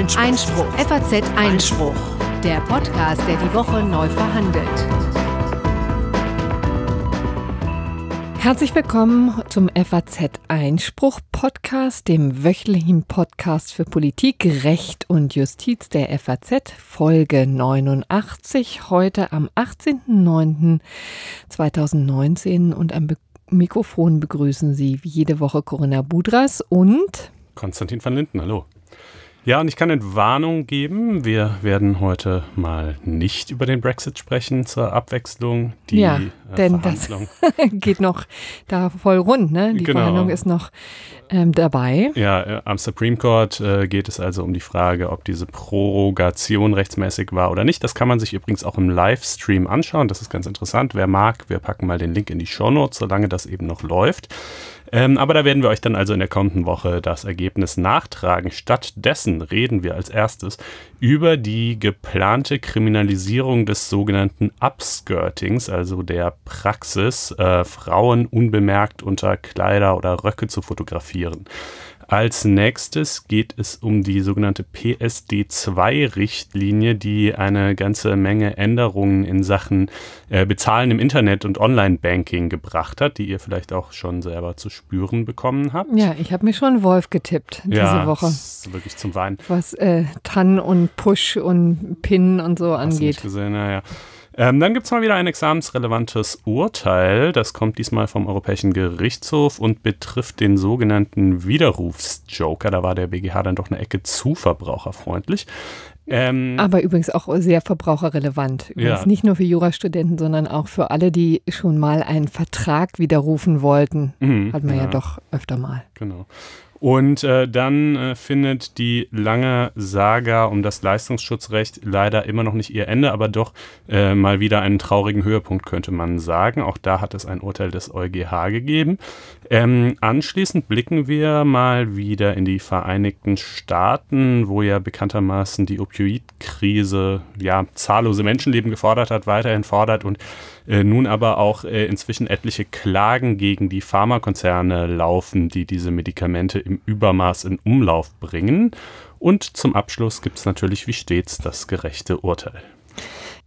Einspruch. Einspruch. FAZ Einspruch. Der Podcast, der die Woche neu verhandelt. Herzlich willkommen zum FAZ Einspruch Podcast, dem wöchentlichen Podcast für Politik, Recht und Justiz der FAZ, Folge 89, heute am 18.09.2019 und am Be Mikrofon begrüßen Sie wie jede Woche Corinna Budras und Konstantin van Linden, hallo. Ja, und ich kann Entwarnung geben. Wir werden heute mal nicht über den Brexit sprechen zur Abwechslung. Die, ja, äh, denn das geht noch da voll rund. Ne? Die genau. Verhandlung ist noch ähm, dabei. Ja, äh, am Supreme Court äh, geht es also um die Frage, ob diese Prorogation rechtsmäßig war oder nicht. Das kann man sich übrigens auch im Livestream anschauen. Das ist ganz interessant. Wer mag, wir packen mal den Link in die Show Notes, solange das eben noch läuft. Ähm, aber da werden wir euch dann also in der kommenden Woche das Ergebnis nachtragen. Stattdessen reden wir als erstes über die geplante Kriminalisierung des sogenannten Upskirtings, also der Praxis, äh, Frauen unbemerkt unter Kleider oder Röcke zu fotografieren. Als nächstes geht es um die sogenannte PSD2-Richtlinie, die eine ganze Menge Änderungen in Sachen äh, Bezahlen im Internet und Online-Banking gebracht hat, die ihr vielleicht auch schon selber zu spüren bekommen habt. Ja, ich habe mir schon Wolf getippt diese ja, Woche. Das ist wirklich zum Weinen. Was äh, TAN und Push und PIN und so angeht. Hast du nicht gesehen, naja. Ähm, dann gibt es mal wieder ein examensrelevantes Urteil. Das kommt diesmal vom Europäischen Gerichtshof und betrifft den sogenannten Widerrufsjoker. Da war der BGH dann doch eine Ecke zu verbraucherfreundlich. Ähm, Aber übrigens auch sehr verbraucherrelevant. Übrigens ja. nicht nur für Jurastudenten, sondern auch für alle, die schon mal einen Vertrag widerrufen wollten. Mhm, Hat man ja. ja doch öfter mal. Genau. Und äh, dann äh, findet die lange Saga um das Leistungsschutzrecht leider immer noch nicht ihr Ende, aber doch äh, mal wieder einen traurigen Höhepunkt, könnte man sagen. Auch da hat es ein Urteil des EuGH gegeben. Ähm, anschließend blicken wir mal wieder in die Vereinigten Staaten, wo ja bekanntermaßen die Opioidkrise ja zahllose Menschenleben gefordert hat, weiterhin fordert und äh, nun aber auch äh, inzwischen etliche Klagen gegen die Pharmakonzerne laufen, die diese Medikamente im Übermaß in Umlauf bringen. Und zum Abschluss gibt es natürlich wie stets das gerechte Urteil.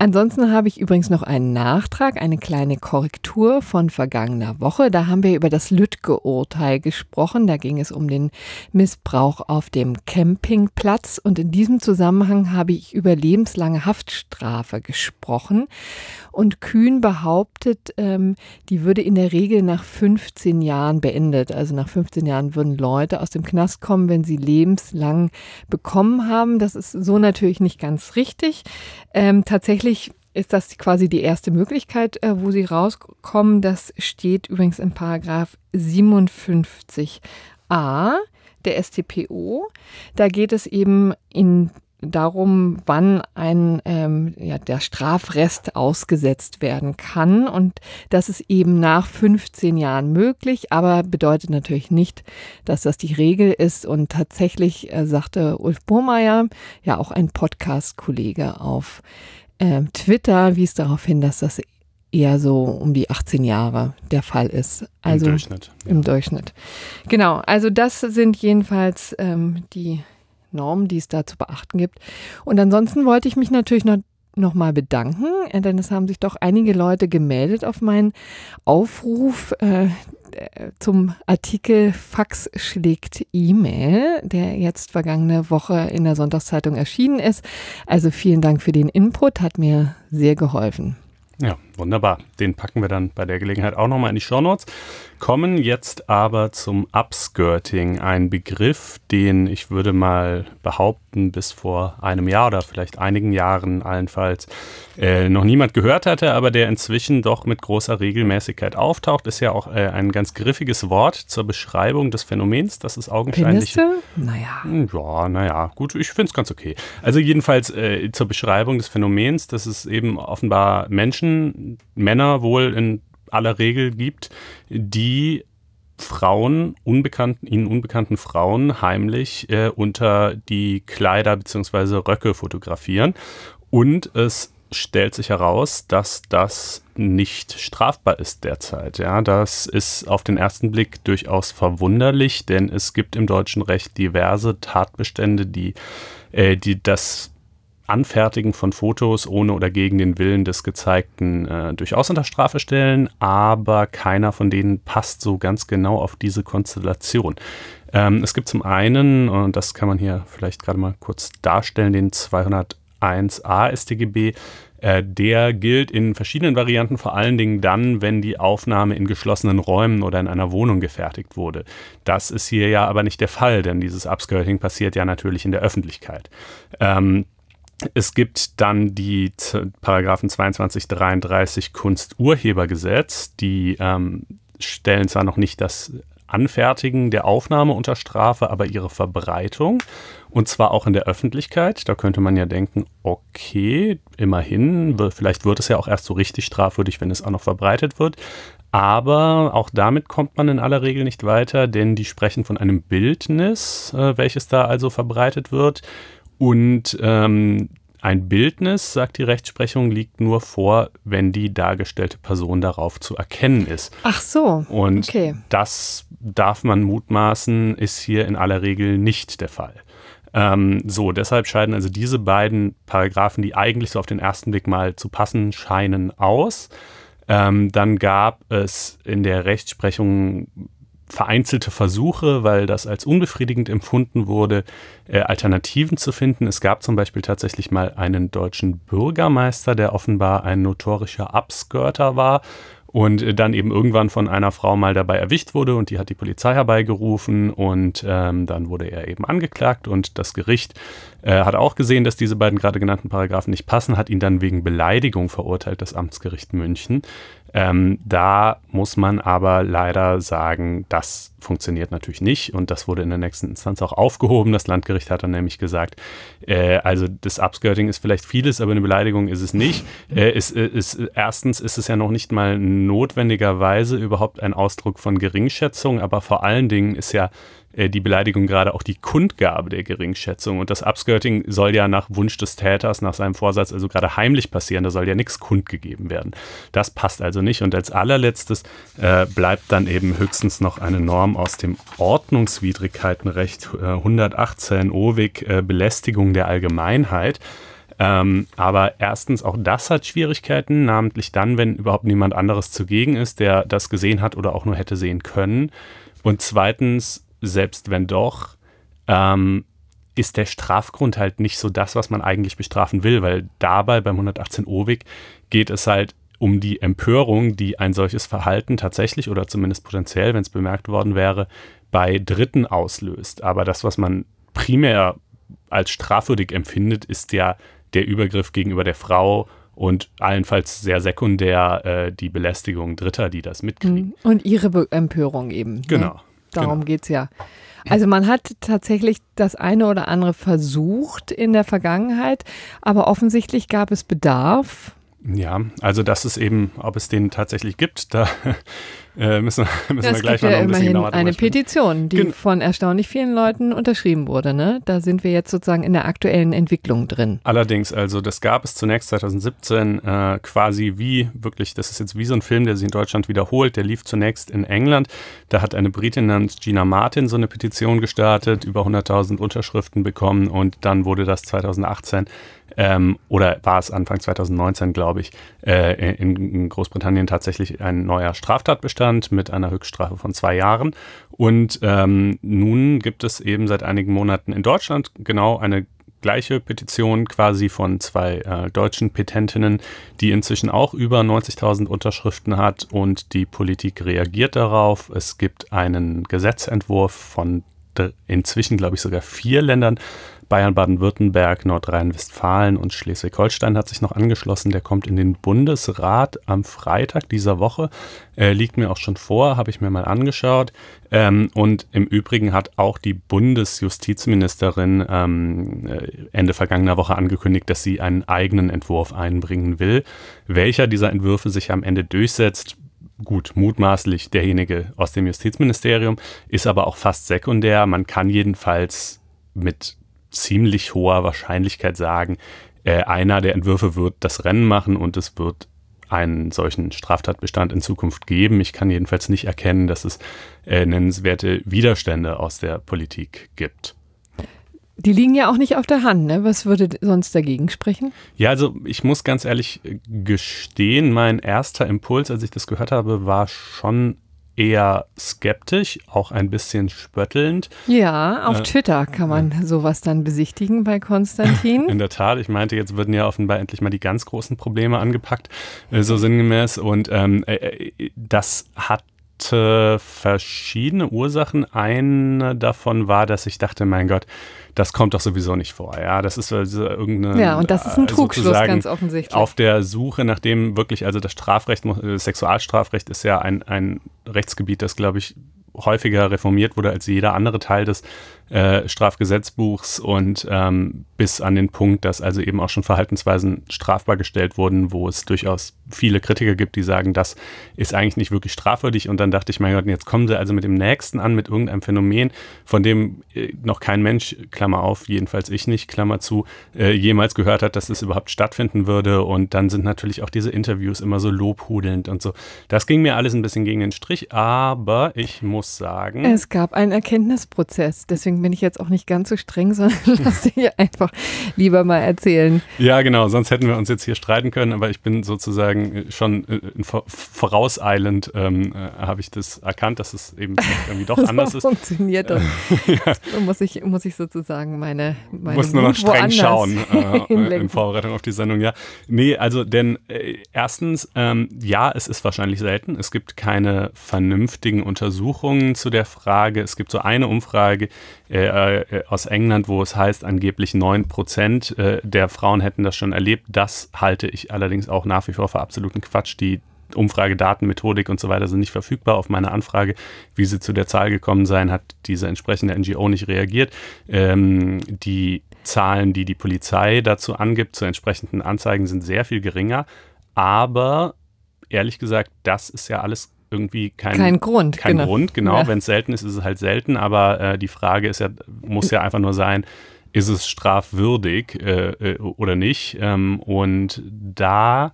Ansonsten habe ich übrigens noch einen Nachtrag, eine kleine Korrektur von vergangener Woche. Da haben wir über das Lüttke-Urteil gesprochen. Da ging es um den Missbrauch auf dem Campingplatz. Und in diesem Zusammenhang habe ich über lebenslange Haftstrafe gesprochen. Und Kühn behauptet, ähm, die würde in der Regel nach 15 Jahren beendet. Also nach 15 Jahren würden Leute aus dem Knast kommen, wenn sie lebenslang bekommen haben. Das ist so natürlich nicht ganz richtig. Ähm, tatsächlich tatsächlich ist das quasi die erste Möglichkeit, äh, wo sie rauskommen. Das steht übrigens in Paragraph 57a der StPO. Da geht es eben in darum, wann ein ähm, ja, der Strafrest ausgesetzt werden kann. Und das ist eben nach 15 Jahren möglich, aber bedeutet natürlich nicht, dass das die Regel ist. Und tatsächlich äh, sagte Ulf Burmeier, ja auch ein Podcast-Kollege auf ähm, Twitter wies darauf hin, dass das eher so um die 18 Jahre der Fall ist. Also Im Durchschnitt. Im Durchschnitt. Genau, also das sind jedenfalls ähm, die Normen, die es da zu beachten gibt. Und ansonsten wollte ich mich natürlich noch nochmal bedanken, äh, denn es haben sich doch einige Leute gemeldet auf meinen Aufruf äh, zum Artikel Fax schlägt E-Mail, der jetzt vergangene Woche in der Sonntagszeitung erschienen ist. Also vielen Dank für den Input, hat mir sehr geholfen. Ja, Wunderbar. Den packen wir dann bei der Gelegenheit auch nochmal in die Shownotes. Kommen jetzt aber zum Upskirting. Ein Begriff, den ich würde mal behaupten, bis vor einem Jahr oder vielleicht einigen Jahren allenfalls äh, noch niemand gehört hatte, aber der inzwischen doch mit großer Regelmäßigkeit auftaucht. Ist ja auch äh, ein ganz griffiges Wort zur Beschreibung des Phänomens. Das ist augenscheinlich. Penisse? Naja. Ja, naja. Gut, ich finde es ganz okay. Also jedenfalls äh, zur Beschreibung des Phänomens, dass es eben offenbar Menschen Männer wohl in aller Regel gibt, die Frauen, unbekannten, ihnen unbekannten Frauen heimlich äh, unter die Kleider bzw. Röcke fotografieren. Und es stellt sich heraus, dass das nicht strafbar ist derzeit. Ja, das ist auf den ersten Blick durchaus verwunderlich, denn es gibt im deutschen Recht diverse Tatbestände, die, äh, die das Anfertigen von Fotos ohne oder gegen den Willen des Gezeigten äh, durchaus unter Strafe stellen, aber keiner von denen passt so ganz genau auf diese Konstellation. Ähm, es gibt zum einen, und das kann man hier vielleicht gerade mal kurz darstellen, den 201a StGB, äh, der gilt in verschiedenen Varianten vor allen Dingen dann, wenn die Aufnahme in geschlossenen Räumen oder in einer Wohnung gefertigt wurde. Das ist hier ja aber nicht der Fall, denn dieses Upskirting passiert ja natürlich in der Öffentlichkeit. Ähm, es gibt dann die Paragraphen 22, 33 Kunsturhebergesetz, die ähm, stellen zwar noch nicht das Anfertigen der Aufnahme unter Strafe, aber ihre Verbreitung. Und zwar auch in der Öffentlichkeit. Da könnte man ja denken, okay, immerhin, vielleicht wird es ja auch erst so richtig strafwürdig, wenn es auch noch verbreitet wird. Aber auch damit kommt man in aller Regel nicht weiter, denn die sprechen von einem Bildnis, äh, welches da also verbreitet wird. Und ähm, ein Bildnis, sagt die Rechtsprechung, liegt nur vor, wenn die dargestellte Person darauf zu erkennen ist. Ach so. Und okay. das darf man mutmaßen, ist hier in aller Regel nicht der Fall. Ähm, so, deshalb scheiden also diese beiden Paragraphen, die eigentlich so auf den ersten Blick mal zu passen scheinen, aus. Ähm, dann gab es in der Rechtsprechung vereinzelte Versuche, weil das als unbefriedigend empfunden wurde, äh, Alternativen zu finden. Es gab zum Beispiel tatsächlich mal einen deutschen Bürgermeister, der offenbar ein notorischer Upskirter war und äh, dann eben irgendwann von einer Frau mal dabei erwischt wurde und die hat die Polizei herbeigerufen und ähm, dann wurde er eben angeklagt und das Gericht äh, hat auch gesehen, dass diese beiden gerade genannten Paragraphen nicht passen, hat ihn dann wegen Beleidigung verurteilt, das Amtsgericht München. Ähm, da muss man aber leider sagen, das funktioniert natürlich nicht und das wurde in der nächsten Instanz auch aufgehoben. Das Landgericht hat dann nämlich gesagt, äh, also das Upskirting ist vielleicht vieles, aber eine Beleidigung ist es nicht. Mhm. Äh, ist, ist, äh, erstens ist es ja noch nicht mal notwendigerweise überhaupt ein Ausdruck von Geringschätzung, aber vor allen Dingen ist ja äh, die Beleidigung gerade auch die Kundgabe der Geringschätzung. Und das Upskirting soll ja nach Wunsch des Täters, nach seinem Vorsatz, also gerade heimlich passieren. Da soll ja nichts kundgegeben werden. Das passt also nicht. Und als allerletztes äh, bleibt dann eben höchstens noch eine Norm aus dem Ordnungswidrigkeitenrecht äh, 118 OWIG äh, Belästigung der Allgemeinheit. Ähm, aber erstens, auch das hat Schwierigkeiten, namentlich dann, wenn überhaupt niemand anderes zugegen ist, der das gesehen hat oder auch nur hätte sehen können. Und zweitens selbst wenn doch, ähm, ist der Strafgrund halt nicht so das, was man eigentlich bestrafen will, weil dabei beim 118 Owig geht es halt um die Empörung, die ein solches Verhalten tatsächlich oder zumindest potenziell, wenn es bemerkt worden wäre, bei Dritten auslöst. Aber das, was man primär als strafwürdig empfindet, ist ja der Übergriff gegenüber der Frau und allenfalls sehr sekundär äh, die Belästigung Dritter, die das mitkriegen. Mhm. Und ihre Be Empörung eben. Ne? Genau. Ne? Darum genau. geht es ja. Also man hat tatsächlich das eine oder andere versucht in der Vergangenheit, aber offensichtlich gab es Bedarf ja, also das ist eben, ob es den tatsächlich gibt, da äh, müssen, müssen ja, wir gleich mal noch ja ein bisschen genauer eine Petition, die Gen von erstaunlich vielen Leuten unterschrieben wurde. Ne? Da sind wir jetzt sozusagen in der aktuellen Entwicklung drin. Allerdings, also das gab es zunächst 2017 äh, quasi wie wirklich, das ist jetzt wie so ein Film, der sich in Deutschland wiederholt. Der lief zunächst in England. Da hat eine Britin namens Gina Martin so eine Petition gestartet, über 100.000 Unterschriften bekommen und dann wurde das 2018 ähm, oder war es Anfang 2019, glaube ich, äh, in, in, Großbritannien tatsächlich ein neuer Straftatbestand mit einer Höchststrafe von zwei Jahren. Und ähm, nun gibt es eben seit einigen Monaten in Deutschland genau eine gleiche Petition quasi von zwei äh, deutschen Petentinnen, die inzwischen auch über 90.000 Unterschriften hat und die Politik reagiert darauf. Es gibt einen Gesetzentwurf von inzwischen, glaube ich, sogar vier Ländern, Bayern, Baden-Württemberg, Nordrhein-Westfalen und Schleswig-Holstein hat sich noch angeschlossen. Der kommt in den Bundesrat am Freitag dieser Woche. Äh, liegt mir auch schon vor, habe ich mir mal angeschaut. Ähm, und im Übrigen hat auch die Bundesjustizministerin ähm, äh, Ende vergangener Woche angekündigt, dass sie einen eigenen Entwurf einbringen will. Welcher dieser Entwürfe sich am Ende durchsetzt, gut, mutmaßlich derjenige aus dem Justizministerium, ist aber auch fast sekundär. Man kann jedenfalls mit ziemlich hoher Wahrscheinlichkeit sagen, äh, einer der Entwürfe wird das Rennen machen und es wird einen solchen Straftatbestand in Zukunft geben. Ich kann jedenfalls nicht erkennen, dass es äh, nennenswerte Widerstände aus der Politik gibt. Die liegen ja auch nicht auf der Hand, ne? Was würde sonst dagegen sprechen? Ja, also ich muss ganz ehrlich äh, gestehen, mein erster Impuls, als ich das gehört habe, war schon eher skeptisch, auch ein bisschen spöttelnd. Ja, auf äh, Twitter kann man äh, sowas dann besichtigen bei Konstantin. In der Tat, ich meinte, jetzt würden ja offenbar endlich mal die ganz großen Probleme angepackt, äh, so sinngemäß. Und ähm, äh, äh, das hatte verschiedene Ursachen. Eine davon war, dass ich dachte, mein Gott, das kommt doch sowieso nicht vor. Ja, das ist also irgendeine. Ja, und das ist ein äh, Trugschluss, ganz offensichtlich. Auf der Suche nach dem wirklich, also das Strafrecht, das äh, Sexualstrafrecht ist ja ein, ein Rechtsgebiet, das, glaube ich, häufiger reformiert wurde als jeder andere Teil des äh, Strafgesetzbuchs und ähm, bis an den Punkt, dass also eben auch schon Verhaltensweisen strafbar gestellt wurden, wo es durchaus viele Kritiker gibt, die sagen, das ist eigentlich nicht wirklich strafwürdig. Und dann dachte ich, mein Gott, jetzt kommen sie also mit dem Nächsten an, mit irgendeinem Phänomen, von dem äh, noch kein Mensch, Klammer auf, jedenfalls ich nicht, Klammer zu, äh, jemals gehört hat, dass es das überhaupt stattfinden würde. Und dann sind natürlich auch diese Interviews immer so lobhudelnd und so. Das ging mir alles ein bisschen gegen den Strich, aber ich muss muss sagen. Es gab einen Erkenntnisprozess. Deswegen bin ich jetzt auch nicht ganz so streng, sondern lass dich einfach lieber mal erzählen. Ja, genau. Sonst hätten wir uns jetzt hier streiten können. Aber ich bin sozusagen äh, schon äh, vorauseilend, ähm, äh, habe ich das erkannt, dass es eben irgendwie doch anders so ist. funktioniert das. ja. So muss ich, muss ich sozusagen meine. meine muss nur noch streng schauen äh, äh, in Vorbereitung auf die Sendung. Ja, nee, also denn äh, erstens, ähm, ja, es ist wahrscheinlich selten. Es gibt keine vernünftigen Untersuchungen Meinungen zu der Frage. Es gibt so eine Umfrage äh, äh aus England, wo es heißt, angeblich 9 Prozent äh, der Frauen hätten das schon erlebt. Das halte ich allerdings auch nach wie vor für absoluten Quatsch. Die Umfragedaten, Methodik und so weiter sind nicht verfügbar. Auf meine Anfrage, wie sie zu der Zahl gekommen seien, hat diese entsprechende NGO nicht reagiert. Ähm, die Zahlen, die die Polizei dazu angibt, zu entsprechenden Anzeigen, sind sehr viel geringer. Aber ehrlich gesagt, das ist ja alles irgendwie kein, kein Grund. Kein genau. Grund, genau. Ja. Wenn es selten ist, ist es halt selten. Aber äh, die Frage ist ja, muss ja einfach nur sein, ist es strafwürdig äh, äh oder nicht? Ähm, und da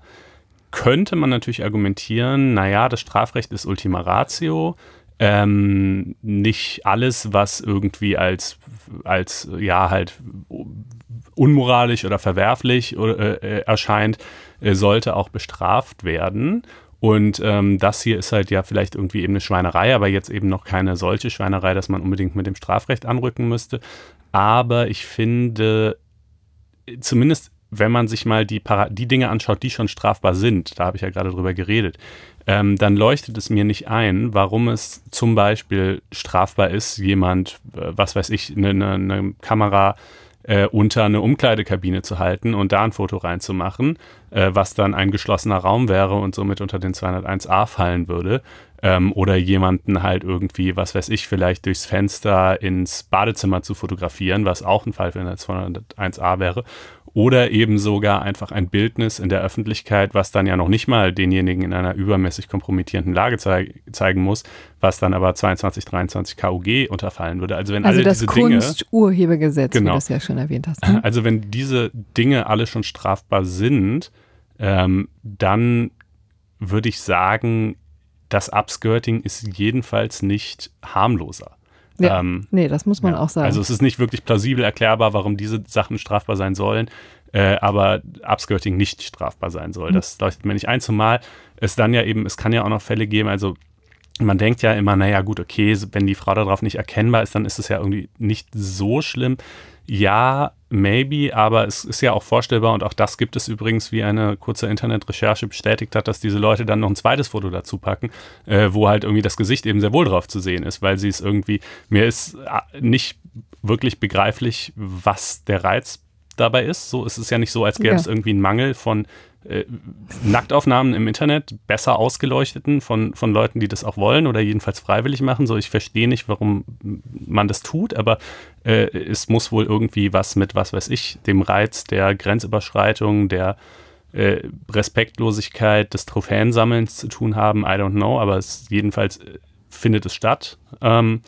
könnte man natürlich argumentieren, naja, das Strafrecht ist Ultima Ratio. Ähm, nicht alles, was irgendwie als, als ja, halt unmoralisch oder verwerflich äh, äh erscheint, äh, sollte auch bestraft werden. Und ähm, das hier ist halt ja vielleicht irgendwie eben eine Schweinerei, aber jetzt eben noch keine solche Schweinerei, dass man unbedingt mit dem Strafrecht anrücken müsste. Aber ich finde, äh, zumindest wenn man sich mal die, Para die Dinge anschaut, die schon strafbar sind, da habe ich ja gerade drüber geredet, ähm, dann leuchtet es mir nicht ein, warum es zum Beispiel strafbar ist, jemand, äh, was weiß ich, eine ne, ne Kamera äh, unter eine Umkleidekabine zu halten und da ein Foto reinzumachen, äh, was dann ein geschlossener Raum wäre und somit unter den 201a fallen würde. Ähm, oder jemanden halt irgendwie, was weiß ich, vielleicht durchs Fenster ins Badezimmer zu fotografieren, was auch ein Fall für eine 201a wäre oder eben sogar einfach ein Bildnis in der Öffentlichkeit, was dann ja noch nicht mal denjenigen in einer übermäßig kompromittierenden Lage zei zeigen muss, was dann aber 22, 23 KUG unterfallen würde. Also wenn also alle das diese Dinge, Kunsturhebergesetz, genau, wie du das ja schon erwähnt hast. Ne? Also wenn diese Dinge alle schon strafbar sind, ähm, dann würde ich sagen, das Upskirting ist jedenfalls nicht harmloser. Ja, ähm, nee, das muss man ja. auch sagen. Also es ist nicht wirklich plausibel erklärbar, warum diese Sachen strafbar sein sollen, äh, aber Upskirting nicht strafbar sein soll. Mhm. Das leuchtet mir nicht ein, zumal es dann ja eben, es kann ja auch noch Fälle geben, also man denkt ja immer, naja, gut, okay, wenn die Frau darauf nicht erkennbar ist, dann ist es ja irgendwie nicht so schlimm. Ja, maybe, aber es ist ja auch vorstellbar und auch das gibt es übrigens, wie eine kurze Internetrecherche bestätigt hat, dass diese Leute dann noch ein zweites Foto dazu packen, äh, wo halt irgendwie das Gesicht eben sehr wohl drauf zu sehen ist, weil sie es irgendwie, mir ist äh, nicht wirklich begreiflich, was der Reiz dabei ist. So es ist es ja nicht so, als gäbe ja. es irgendwie einen Mangel von äh, Nacktaufnahmen im Internet, besser ausgeleuchteten von, von Leuten, die das auch wollen oder jedenfalls freiwillig machen. So, ich verstehe nicht, warum man das tut, aber äh, es muss wohl irgendwie was mit, was weiß ich, dem Reiz der Grenzüberschreitung, der äh, Respektlosigkeit, des Trophäensammelns zu tun haben. I don't know, aber es, jedenfalls äh, findet es statt. Ähm,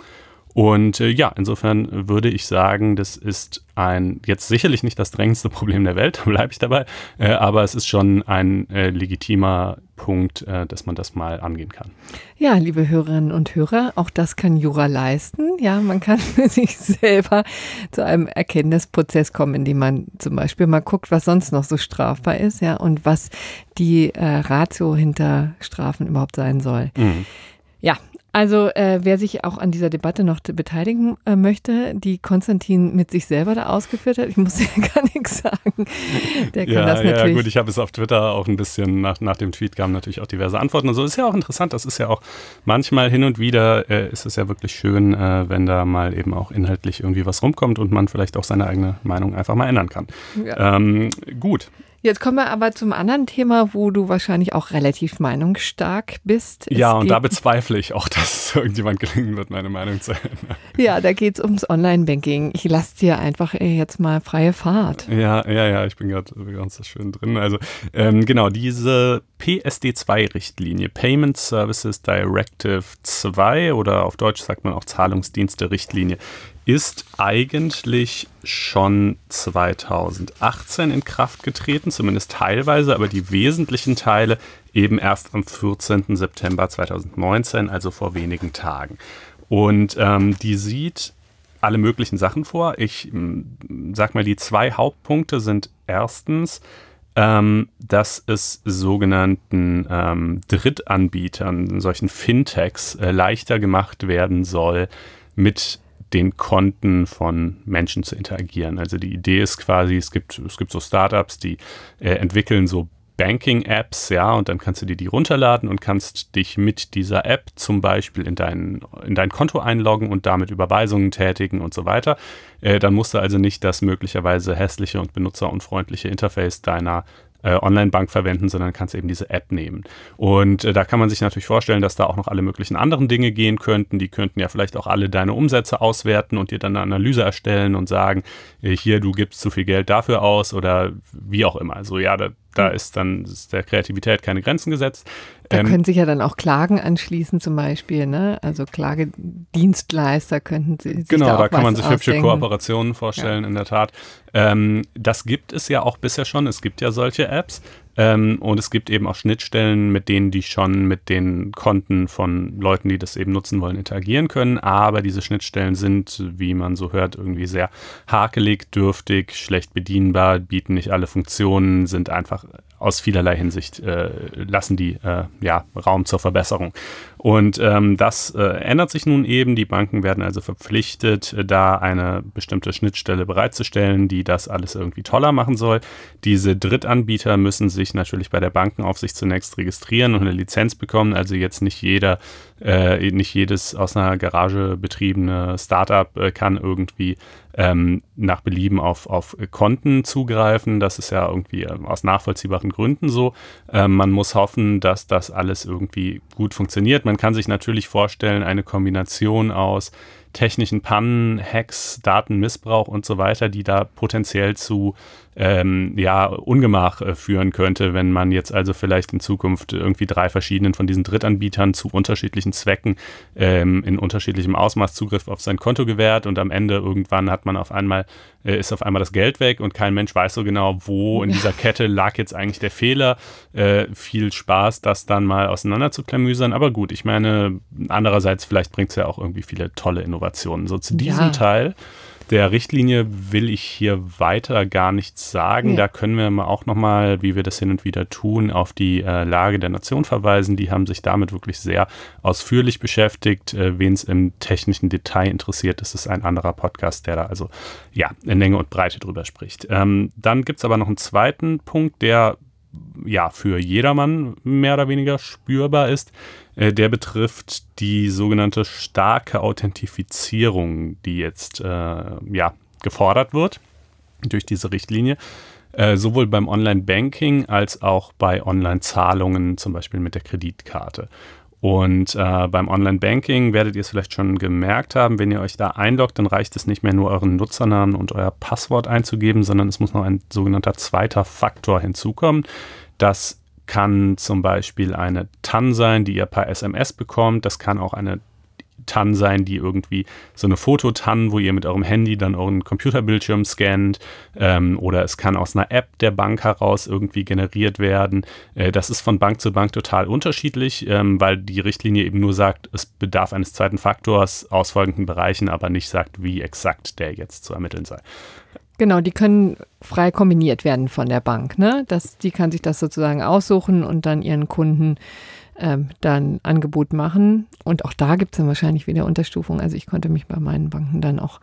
und äh, ja, insofern würde ich sagen, das ist ein jetzt sicherlich nicht das drängendste Problem der Welt, da bleibe ich dabei, äh, aber es ist schon ein äh, legitimer Punkt, äh, dass man das mal angehen kann. Ja, liebe Hörerinnen und Hörer, auch das kann Jura leisten. Ja, man kann sich selber zu einem Erkenntnisprozess kommen, indem man zum Beispiel mal guckt, was sonst noch so strafbar ist, ja, und was die äh, Ratio hinter Strafen überhaupt sein soll. Mhm. Ja, also äh, wer sich auch an dieser Debatte noch beteiligen äh, möchte, die Konstantin mit sich selber da ausgeführt hat, ich muss ja gar nichts sagen. Der kann ja, das natürlich. Ja gut, ich habe es auf Twitter auch ein bisschen, nach, nach dem Tweet kamen natürlich auch diverse Antworten und so. Ist ja auch interessant, das ist ja auch manchmal hin und wieder äh, ist es ja wirklich schön, äh, wenn da mal eben auch inhaltlich irgendwie was rumkommt und man vielleicht auch seine eigene Meinung einfach mal ändern kann. Ja. Ähm, gut, Jetzt kommen wir aber zum anderen Thema, wo du wahrscheinlich auch relativ meinungsstark bist. Es ja, und da bezweifle ich auch, dass es irgendjemand gelingen wird, meine Meinung zu ändern. Ja, da geht es ums Online-Banking. Ich lasse dir einfach äh, jetzt mal freie Fahrt. Ja, ja, ja, ich bin gerade ganz schön drin. Also ähm, genau, diese PSD2-Richtlinie, Payment Services Directive 2 oder auf Deutsch sagt man auch Zahlungsdienste-Richtlinie, ist eigentlich schon 2018 in Kraft getreten, zumindest teilweise, aber die wesentlichen Teile eben erst am 14. September 2019, also vor wenigen Tagen. Und ähm, die sieht alle möglichen Sachen vor. Ich mh, hm, sag mal, die zwei Hauptpunkte sind erstens, ähm, dass es sogenannten ähm, Drittanbietern, solchen Fintechs, äh, leichter gemacht werden soll, mit den Konten von Menschen zu interagieren. Also die Idee ist quasi, es gibt, es gibt so Startups, die äh, entwickeln so Banking-Apps, ja, und dann kannst du dir die runterladen und kannst dich mit dieser App zum Beispiel in dein, in dein Konto einloggen und damit Überweisungen tätigen und so weiter. Äh, dann musst du also nicht das möglicherweise hässliche und benutzerunfreundliche Interface deiner äh, Online-Bank verwenden, sondern kannst eben diese App nehmen. Und äh, da kann man sich natürlich vorstellen, dass da auch noch alle möglichen anderen Dinge gehen könnten. Die könnten ja vielleicht auch alle deine Umsätze auswerten und dir dann eine Analyse erstellen und sagen, äh, hier, du gibst zu viel Geld dafür aus oder wie auch immer. Also ja, da, da ist dann ist der Kreativität keine Grenzen gesetzt. Da ähm, können sich ja dann auch Klagen anschließen zum Beispiel, ne? Also Klagedienstleister könnten sie sich Genau, da, da kann man sich ausdenken. hübsche Kooperationen vorstellen, ja. in der Tat. Ähm, das gibt es ja auch bisher schon. Es gibt ja solche Apps. Ähm, und es gibt eben auch Schnittstellen, mit denen die schon mit den Konten von Leuten, die das eben nutzen wollen, interagieren können. Aber diese Schnittstellen sind, wie man so hört, irgendwie sehr hakelig, dürftig, schlecht bedienbar, bieten nicht alle Funktionen, sind einfach aus vielerlei Hinsicht, äh, lassen die äh, ja, Raum zur Verbesserung. Und ähm, das äh, ändert sich nun eben. Die Banken werden also verpflichtet, äh, da eine bestimmte Schnittstelle bereitzustellen, die das alles irgendwie toller machen soll. Diese Drittanbieter müssen sich natürlich bei der Bankenaufsicht zunächst registrieren und eine Lizenz bekommen. Also jetzt nicht jeder, äh, nicht jedes aus einer Garage betriebene Startup äh, kann irgendwie ähm, nach Belieben auf, auf Konten zugreifen. Das ist ja irgendwie ähm, aus nachvollziehbaren Gründen so. Ähm, man muss hoffen, dass das alles irgendwie gut funktioniert. Man man kann sich natürlich vorstellen, eine Kombination aus technischen Pannen, Hacks, Datenmissbrauch und so weiter, die da potenziell zu ähm, ja, Ungemach äh, führen könnte, wenn man jetzt also vielleicht in Zukunft irgendwie drei verschiedenen von diesen Drittanbietern zu unterschiedlichen Zwecken ähm, in unterschiedlichem Ausmaß Zugriff auf sein Konto gewährt und am Ende irgendwann hat man auf einmal, äh, ist auf einmal das Geld weg und kein Mensch weiß so genau, wo in dieser Kette lag jetzt eigentlich der Fehler. Äh, viel Spaß, das dann mal auseinander zu klamüsern, aber gut, ich meine, andererseits vielleicht bringt es ja auch irgendwie viele tolle Innovationen. So zu diesem ja. Teil der Richtlinie will ich hier weiter gar nichts sagen. Ja. Da können wir auch nochmal, wie wir das hin und wieder tun, auf die äh, Lage der Nation verweisen. Die haben sich damit wirklich sehr ausführlich beschäftigt. Äh, Wen es im technischen Detail interessiert, ist ein anderer Podcast, der da also ja in Länge und Breite drüber spricht. Ähm, dann gibt es aber noch einen zweiten Punkt, der ja für jedermann mehr oder weniger spürbar ist äh, der betrifft die sogenannte starke Authentifizierung, die jetzt äh, ja, gefordert wird durch diese Richtlinie. Äh, sowohl beim Online-Banking als auch bei Online-Zahlungen, zum Beispiel mit der Kreditkarte. Und äh, beim Online-Banking werdet ihr es vielleicht schon gemerkt haben, wenn ihr euch da einloggt, dann reicht es nicht mehr nur euren Nutzernamen und euer Passwort einzugeben, sondern es muss noch ein sogenannter zweiter Faktor hinzukommen. Das kann zum Beispiel eine TAN sein, die ihr per SMS bekommt. Das kann auch eine TAN sein, die irgendwie so eine Fototan, wo ihr mit eurem Handy dann euren Computerbildschirm scannt. Ähm, oder es kann aus einer App der Bank heraus irgendwie generiert werden. Äh, das ist von Bank zu Bank total unterschiedlich, ähm, weil die Richtlinie eben nur sagt, es bedarf eines zweiten Faktors aus folgenden Bereichen, aber nicht sagt, wie exakt der jetzt zu ermitteln sei. Genau, die können frei kombiniert werden von der Bank. Ne? Das, die kann sich das sozusagen aussuchen und dann ihren Kunden ähm, dann Angebot machen. Und auch da gibt es dann wahrscheinlich wieder Unterstufung. Also ich konnte mich bei meinen Banken dann auch,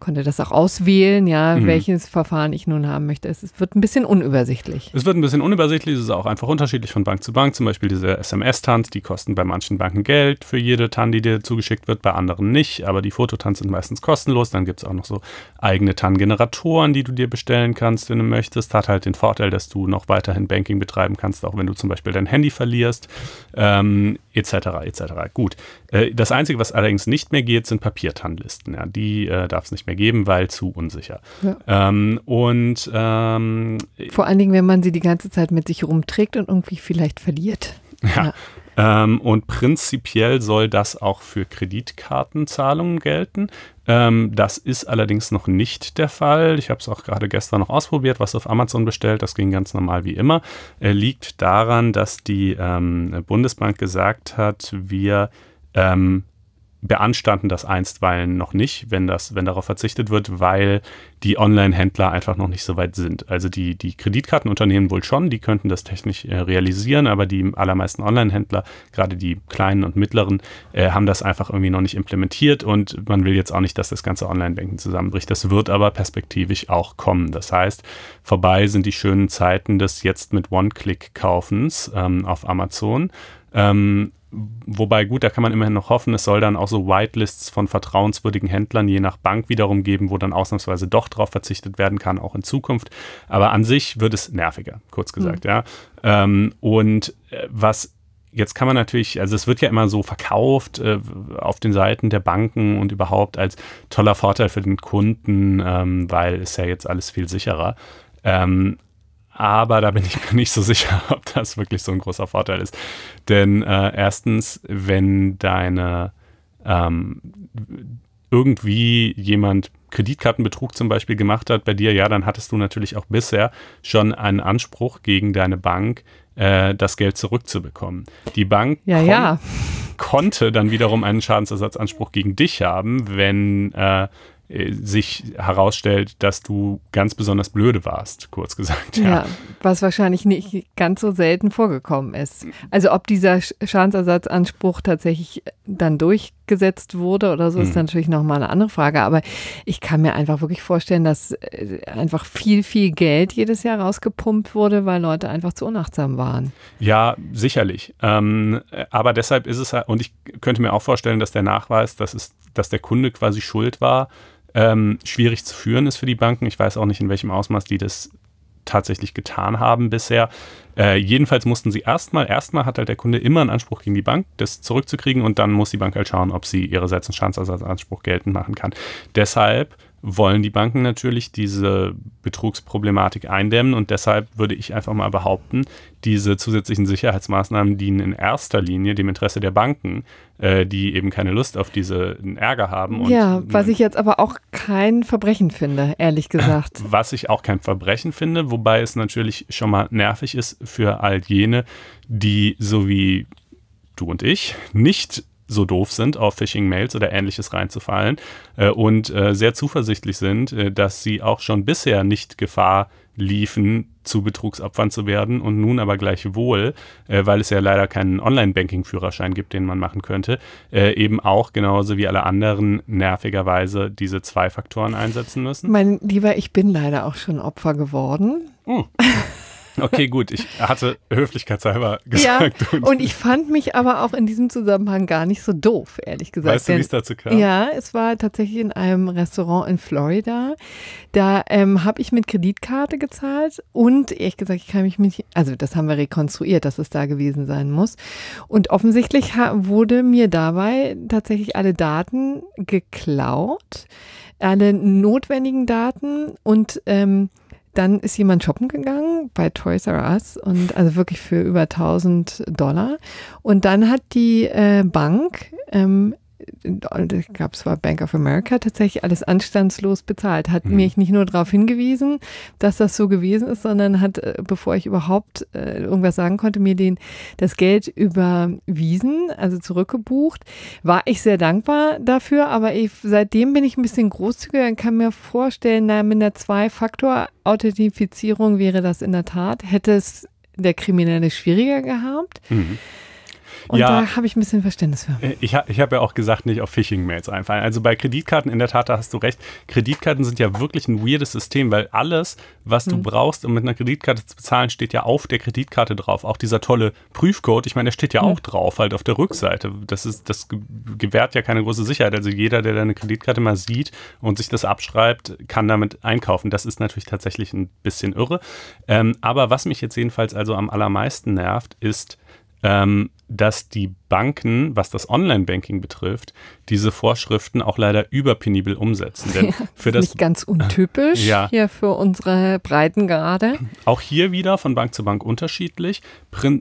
konnte das auch auswählen, ja, mhm. welches Verfahren ich nun haben möchte. Es wird ein bisschen unübersichtlich. Es wird ein bisschen unübersichtlich, es ist auch einfach unterschiedlich von Bank zu Bank. Zum Beispiel diese SMS-Tanz, die kosten bei manchen Banken Geld für jede TAN, die dir zugeschickt wird, bei anderen nicht. Aber die Fototanz sind meistens kostenlos. Dann gibt es auch noch so eigene TAN-Generatoren, die du dir bestellen kannst, wenn du möchtest. Hat halt den Vorteil, dass du noch weiterhin Banking betreiben kannst, auch wenn du zum Beispiel dein Handy verlierst ähm, etc. etc. Gut. Äh, das Einzige, was allerdings nicht mehr geht, sind Papiertanlisten. Ja, die äh, darf es nicht mehr geben, weil zu unsicher. Ja. Ähm, und ähm, vor allen Dingen, wenn man sie die ganze Zeit mit sich rumträgt und irgendwie vielleicht verliert. ja. ja ähm, und prinzipiell soll das auch für Kreditkartenzahlungen gelten. Ähm, das ist allerdings noch nicht der Fall. Ich habe es auch gerade gestern noch ausprobiert, was auf Amazon bestellt. Das ging ganz normal wie immer. Äh, liegt daran, dass die ähm, Bundesbank gesagt hat, wir ähm, beanstanden das einstweilen noch nicht, wenn, das, wenn darauf verzichtet wird, weil die Online-Händler einfach noch nicht so weit sind. Also die, die Kreditkartenunternehmen wohl schon, die könnten das technisch äh, realisieren, aber die allermeisten Online-Händler, gerade die kleinen und mittleren, äh, haben das einfach irgendwie noch nicht implementiert und man will jetzt auch nicht, dass das ganze online banken zusammenbricht. Das wird aber perspektivisch auch kommen. Das heißt, vorbei sind die schönen Zeiten des jetzt mit One-Click-Kaufens ähm, auf Amazon. Ähm, Wobei gut, da kann man immerhin noch hoffen, es soll dann auch so Whitelists von vertrauenswürdigen Händlern je nach Bank wiederum geben, wo dann ausnahmsweise doch darauf verzichtet werden kann, auch in Zukunft. Aber an sich wird es nerviger, kurz gesagt, mhm. ja. Ähm, und äh, was jetzt kann man natürlich, also es wird ja immer so verkauft äh, auf den Seiten der Banken und überhaupt als toller Vorteil für den Kunden, ähm, weil es ja jetzt alles viel sicherer. Ähm, aber da bin ich mir nicht so sicher, ob das wirklich so ein großer Vorteil ist. Denn äh, erstens, wenn deine ähm, irgendwie jemand Kreditkartenbetrug zum Beispiel gemacht hat bei dir, ja, dann hattest du natürlich auch bisher schon einen Anspruch gegen deine Bank, äh, das Geld zurückzubekommen. Die Bank ja, kon ja. konnte dann wiederum einen Schadensersatzanspruch gegen dich haben, wenn äh, äh, sich herausstellt, dass du ganz besonders blöde warst, kurz gesagt. Ja. ja. was wahrscheinlich nicht ganz so selten vorgekommen ist. Also ob dieser Schadensersatzanspruch tatsächlich äh, dann durchgesetzt wurde oder so, mhm. ist natürlich nochmal eine andere Frage. Aber ich kann mir einfach wirklich vorstellen, dass äh, einfach viel, viel Geld jedes Jahr rausgepumpt wurde, weil Leute einfach zu unachtsam waren. Ja, sicherlich. Ähm, aber deshalb ist es, und ich könnte mir auch vorstellen, dass der Nachweis, dass, es, dass der Kunde quasi schuld war, ähm, schwierig zu führen ist für die Banken. Ich weiß auch nicht, in welchem Ausmaß die das tatsächlich getan haben bisher. Äh, jedenfalls mussten sie erstmal, erstmal hat halt der Kunde immer einen Anspruch gegen die Bank, das zurückzukriegen und dann muss die Bank halt schauen, ob sie ihre ihrerseits und Schadensersatzanspruch geltend machen kann. Deshalb wollen die Banken natürlich diese Betrugsproblematik eindämmen und deshalb würde ich einfach mal behaupten, diese zusätzlichen Sicherheitsmaßnahmen dienen in erster Linie dem Interesse der Banken, äh, die eben keine Lust auf diesen Ärger haben. ja, was ich jetzt aber auch kein Verbrechen finde, ehrlich gesagt. Was ich auch kein Verbrechen finde, wobei es natürlich schon mal nervig ist für all jene, die so wie du und ich nicht so doof sind, auf Phishing-Mails oder ähnliches reinzufallen äh, und äh, sehr zuversichtlich sind, äh, dass sie auch schon bisher nicht Gefahr liefen, zu Betrugsopfern zu werden und nun aber gleichwohl, äh, weil es ja leider keinen Online-Banking-Führerschein gibt, den man machen könnte, äh, eben auch genauso wie alle anderen nervigerweise diese zwei Faktoren einsetzen müssen? Mein Lieber, ich bin leider auch schon Opfer geworden. Oh. Okay, gut, ich hatte höflichkeitshalber gesagt. Ja, und, und ich fand mich aber auch in diesem Zusammenhang gar nicht so doof, ehrlich gesagt. Weißt du, wie es dazu kam? Ja, es war tatsächlich in einem Restaurant in Florida. Da ähm, habe ich mit Kreditkarte gezahlt und ehrlich gesagt, ich kann mich nicht, also das haben wir rekonstruiert, dass es da gewesen sein muss. Und offensichtlich wurde mir dabei tatsächlich alle Daten geklaut alle notwendigen Daten und ähm, dann ist jemand shoppen gegangen bei Toys R Us und also wirklich für über 1000 Dollar. Und dann hat die äh, Bank ähm, ich glaube, es war Bank of America, tatsächlich alles anstandslos bezahlt. Hat mhm. mich nicht nur darauf hingewiesen, dass das so gewesen ist, sondern hat, äh, bevor ich überhaupt äh, irgendwas sagen konnte, mir den, das Geld überwiesen, also zurückgebucht. War ich sehr dankbar dafür, aber ich, seitdem bin ich ein bisschen großzügiger und kann mir vorstellen, na, mit einer Zwei-Faktor-Authentifizierung wäre das in der Tat, hätte es der Kriminelle schwieriger gehabt. Mhm. Und ja, da habe ich ein bisschen Verständnis für. Äh, ich, ich habe ja auch gesagt, nicht auf Phishing-Mails einfallen. Also bei Kreditkarten, in der Tat, da hast du recht. Kreditkarten sind ja wirklich ein weirdes System, weil alles, was du hm. brauchst, um mit einer Kreditkarte zu bezahlen, steht ja auf der Kreditkarte drauf. Auch dieser tolle Prüfcode, ich meine, der steht ja hm. auch drauf, halt auf der Rückseite. Das, ist, das gewährt ja keine große Sicherheit. Also jeder, der deine Kreditkarte mal sieht und sich das abschreibt, kann damit einkaufen. Das ist natürlich tatsächlich ein bisschen irre. Ähm, aber was mich jetzt jedenfalls also am allermeisten nervt, ist, ähm, dass die Banken, was das Online-Banking betrifft, diese Vorschriften auch leider überpenibel umsetzen. Denn für das, nicht ganz untypisch ja. hier für unsere Breitengrade. Auch hier wieder von Bank zu Bank unterschiedlich,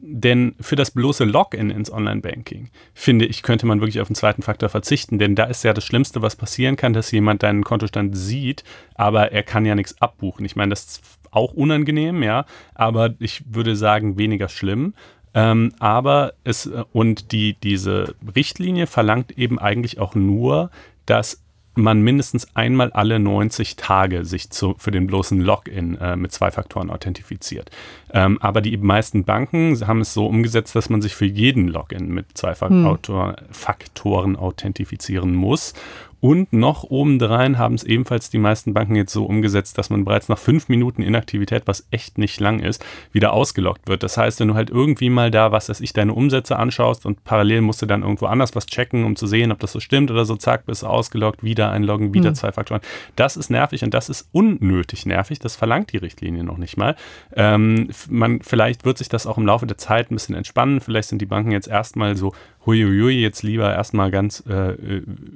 denn für das bloße Login ins Online-Banking, finde ich, könnte man wirklich auf den zweiten Faktor verzichten, denn da ist ja das Schlimmste, was passieren kann, dass jemand deinen Kontostand sieht, aber er kann ja nichts abbuchen. Ich meine, das ist auch unangenehm, ja, aber ich würde sagen, weniger schlimm. Ähm, aber es, und die, diese Richtlinie verlangt eben eigentlich auch nur, dass man mindestens einmal alle 90 Tage sich zu, für den bloßen Login äh, mit zwei Faktoren authentifiziert. Ähm, aber die meisten Banken haben es so umgesetzt, dass man sich für jeden Login mit zwei Faktor, hm. Faktoren authentifizieren muss. Und noch obendrein haben es ebenfalls die meisten Banken jetzt so umgesetzt, dass man bereits nach fünf Minuten Inaktivität, was echt nicht lang ist, wieder ausgelockt wird. Das heißt, wenn du halt irgendwie mal da, was weiß ich, deine Umsätze anschaust und parallel musst du dann irgendwo anders was checken, um zu sehen, ob das so stimmt oder so, zack, bist du ausgelockt, wieder einloggen, wieder mhm. zwei Faktoren. Das ist nervig und das ist unnötig nervig. Das verlangt die Richtlinie noch nicht mal. Ähm, man, vielleicht wird sich das auch im Laufe der Zeit ein bisschen entspannen. Vielleicht sind die Banken jetzt erstmal so huiuiui, jetzt lieber erstmal ganz äh,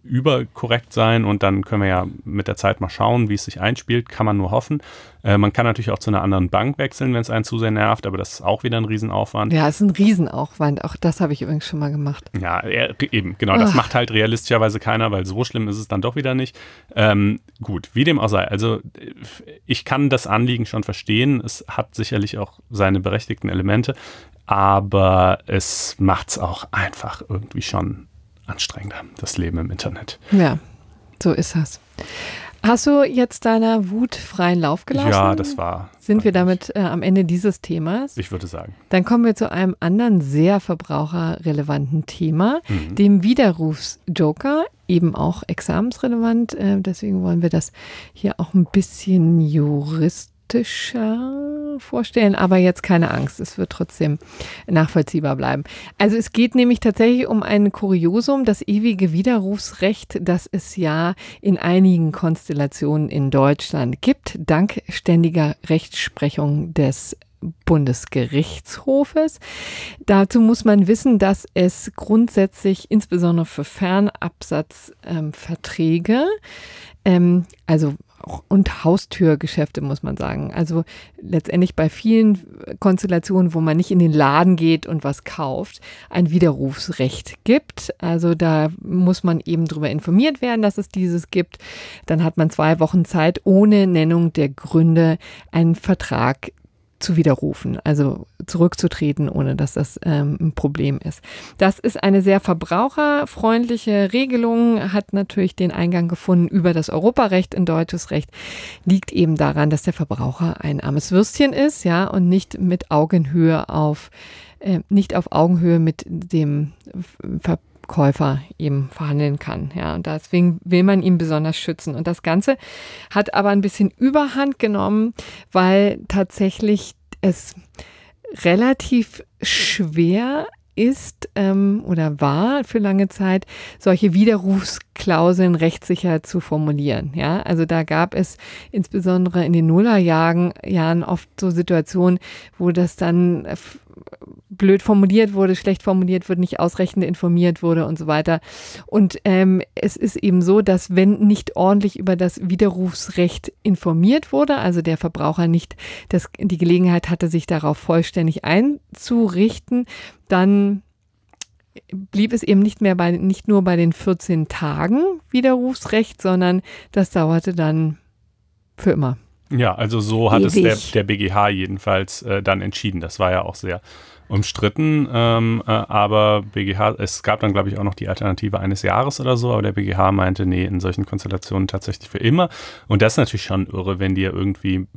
überkorrekt sein und dann können wir ja mit der Zeit mal schauen, wie es sich einspielt, kann man nur hoffen. Äh, man kann natürlich auch zu einer anderen Bank wechseln, wenn es einen zu sehr nervt, aber das ist auch wieder ein Riesenaufwand. Ja, es ist ein Riesenaufwand. Auch das habe ich übrigens schon mal gemacht. Ja, er, eben, genau. Das Ach. macht halt realistischerweise keiner, weil so schlimm ist es dann doch wieder nicht. Ähm, gut, wie dem auch sei. Also ich kann das Anliegen schon verstehen. Es hat sicherlich auch seine berechtigten Elemente, aber es macht es auch einfach irgendwie schon anstrengender, das Leben im Internet. Ja, so ist das. Hast du jetzt deiner Wut freien Lauf gelassen? Ja, das war. Sind wir damit äh, am Ende dieses Themas? Ich würde sagen. Dann kommen wir zu einem anderen sehr verbraucherrelevanten Thema, mhm. dem Widerrufsjoker, eben auch examensrelevant. Äh, deswegen wollen wir das hier auch ein bisschen jurist kritischer vorstellen, aber jetzt keine Angst, es wird trotzdem nachvollziehbar bleiben. Also es geht nämlich tatsächlich um ein Kuriosum, das ewige Widerrufsrecht, das es ja in einigen Konstellationen in Deutschland gibt, dank ständiger Rechtsprechung des Bundesgerichtshofes. Dazu muss man wissen, dass es grundsätzlich insbesondere für Fernabsatzverträge, ähm, ähm, also und Haustürgeschäfte, muss man sagen. Also letztendlich bei vielen Konstellationen, wo man nicht in den Laden geht und was kauft, ein Widerrufsrecht gibt. Also da muss man eben darüber informiert werden, dass es dieses gibt. Dann hat man zwei Wochen Zeit, ohne Nennung der Gründe einen Vertrag zu widerrufen, also zurückzutreten, ohne dass das ähm, ein Problem ist. Das ist eine sehr verbraucherfreundliche Regelung, hat natürlich den Eingang gefunden über das Europarecht in deutsches Recht, liegt eben daran, dass der Verbraucher ein armes Würstchen ist, ja, und nicht mit Augenhöhe auf, äh, nicht auf Augenhöhe mit dem Verbraucher Käufer eben verhandeln kann. Ja, und deswegen will man ihn besonders schützen. Und das Ganze hat aber ein bisschen Überhand genommen, weil tatsächlich es relativ schwer ist ähm, oder war für lange Zeit, solche Widerrufsklauseln rechtssicher zu formulieren. Ja, also da gab es insbesondere in den Nullerjahren Jahren oft so Situationen, wo das dann äh, blöd formuliert wurde, schlecht formuliert wurde, nicht ausreichend informiert wurde und so weiter. Und ähm, es ist eben so, dass wenn nicht ordentlich über das Widerrufsrecht informiert wurde, also der Verbraucher nicht das, die Gelegenheit hatte, sich darauf vollständig einzurichten, dann blieb es eben nicht mehr bei, nicht nur bei den 14 Tagen Widerrufsrecht, sondern das dauerte dann für immer. Ja, also so hat Ewig. es der, der BGH jedenfalls äh, dann entschieden. Das war ja auch sehr umstritten, ähm, äh, aber BGH, es gab dann glaube ich auch noch die Alternative eines Jahres oder so, aber der BGH meinte, nee, in solchen Konstellationen tatsächlich für immer. Und das ist natürlich schon irre, wenn dir irgendwie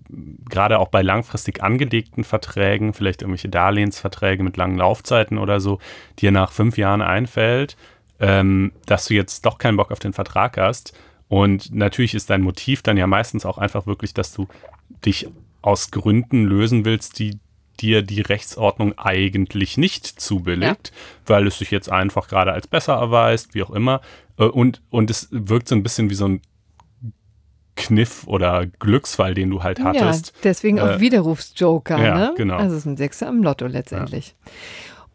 gerade auch bei langfristig angelegten Verträgen, vielleicht irgendwelche Darlehensverträge mit langen Laufzeiten oder so, dir nach fünf Jahren einfällt, ähm, dass du jetzt doch keinen Bock auf den Vertrag hast und natürlich ist dein Motiv dann ja meistens auch einfach wirklich, dass du dich aus Gründen lösen willst, die dir die Rechtsordnung eigentlich nicht zubilligt, ja. weil es sich jetzt einfach gerade als besser erweist, wie auch immer. Äh, und, und es wirkt so ein bisschen wie so ein Kniff oder Glücksfall, den du halt hattest. Ja, deswegen auch äh, Widerrufsjoker. Ja, ne? genau. Also es ist ein Sechser im Lotto letztendlich. Ja.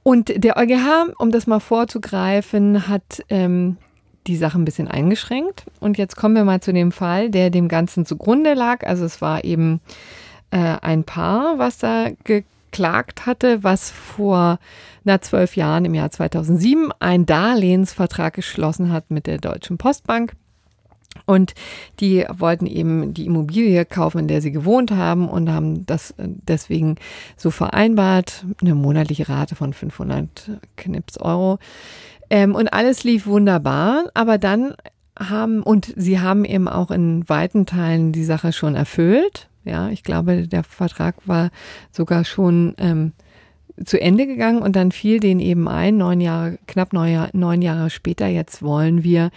Und der EuGH, um das mal vorzugreifen, hat ähm, die Sache ein bisschen eingeschränkt. Und jetzt kommen wir mal zu dem Fall, der dem Ganzen zugrunde lag. Also es war eben äh, ein Paar, was da geklagt hatte, was vor na zwölf Jahren im Jahr 2007 einen Darlehensvertrag geschlossen hat mit der Deutschen Postbank. Und die wollten eben die Immobilie kaufen, in der sie gewohnt haben und haben das äh, deswegen so vereinbart, eine monatliche Rate von 500 Knips Euro. Ähm, und alles lief wunderbar, aber dann haben, und sie haben eben auch in weiten Teilen die Sache schon erfüllt. Ja, ich glaube, der Vertrag war sogar schon ähm, zu Ende gegangen und dann fiel den eben ein, neun Jahre, knapp neun Jahre, neun Jahre später, jetzt wollen wir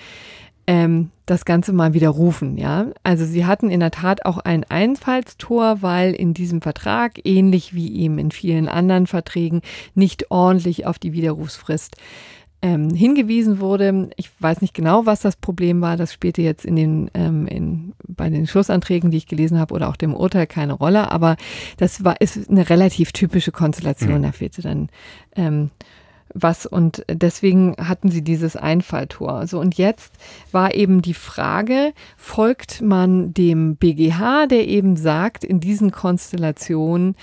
ähm, das Ganze mal widerrufen, ja. Also sie hatten in der Tat auch ein Einfallstor, weil in diesem Vertrag, ähnlich wie eben in vielen anderen Verträgen, nicht ordentlich auf die Widerrufsfrist ähm, hingewiesen wurde. Ich weiß nicht genau, was das Problem war. Das spielte jetzt in den, ähm, in, bei den Schlussanträgen, die ich gelesen habe, oder auch dem Urteil keine Rolle. Aber das war, ist eine relativ typische Konstellation. Mhm. Da fehlte dann ähm, was und deswegen hatten sie dieses Einfalltor. So und jetzt war eben die Frage, folgt man dem BGH, der eben sagt, in diesen Konstellationen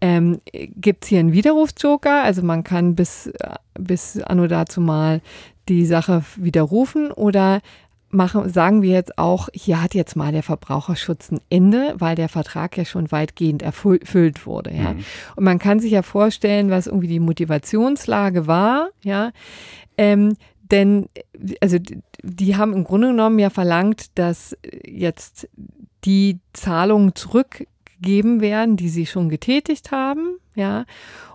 ähm, gibt es hier einen Widerrufsjoker, also man kann bis, bis anno dazu mal die Sache widerrufen oder machen, sagen wir jetzt auch, hier hat jetzt mal der Verbraucherschutz ein Ende, weil der Vertrag ja schon weitgehend erfüllt wurde. Ja. Mhm. Und man kann sich ja vorstellen, was irgendwie die Motivationslage war, ja. Ähm, denn, also, die haben im Grunde genommen ja verlangt, dass jetzt die Zahlungen zurückgegeben werden, die sie schon getätigt haben, ja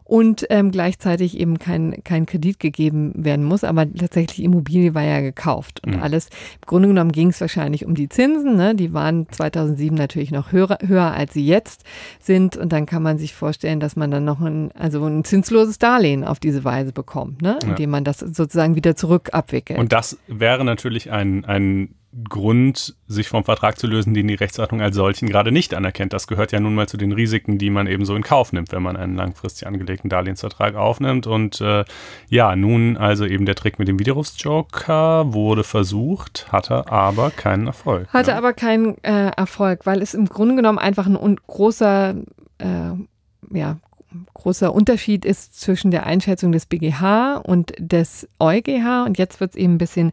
und ähm, gleichzeitig eben kein, kein Kredit gegeben werden muss. Aber tatsächlich Immobilie war ja gekauft und mhm. alles. Im Grunde genommen ging es wahrscheinlich um die Zinsen. Ne? Die waren 2007 natürlich noch höher, höher als sie jetzt sind. Und dann kann man sich vorstellen, dass man dann noch ein, also ein zinsloses Darlehen auf diese Weise bekommt, ne? indem man das sozusagen wieder zurück abwickelt. Und das wäre natürlich ein, ein Grund, sich vom Vertrag zu lösen, den die Rechtsordnung als solchen gerade nicht anerkennt. Das gehört ja nun mal zu den Risiken, die man eben so in Kauf nimmt, wenn man einen langfristig angelegten Darlehensvertrag aufnimmt. Und äh, ja, nun also eben der Trick mit dem Widerrufsjoker wurde versucht, hatte aber keinen Erfolg. Hatte ja. Ne? aber keinen äh, Erfolg, weil es im Grunde genommen einfach ein großer, äh, ja, großer Unterschied ist zwischen der Einschätzung des BGH und des EuGH. Und jetzt wird es eben ein bisschen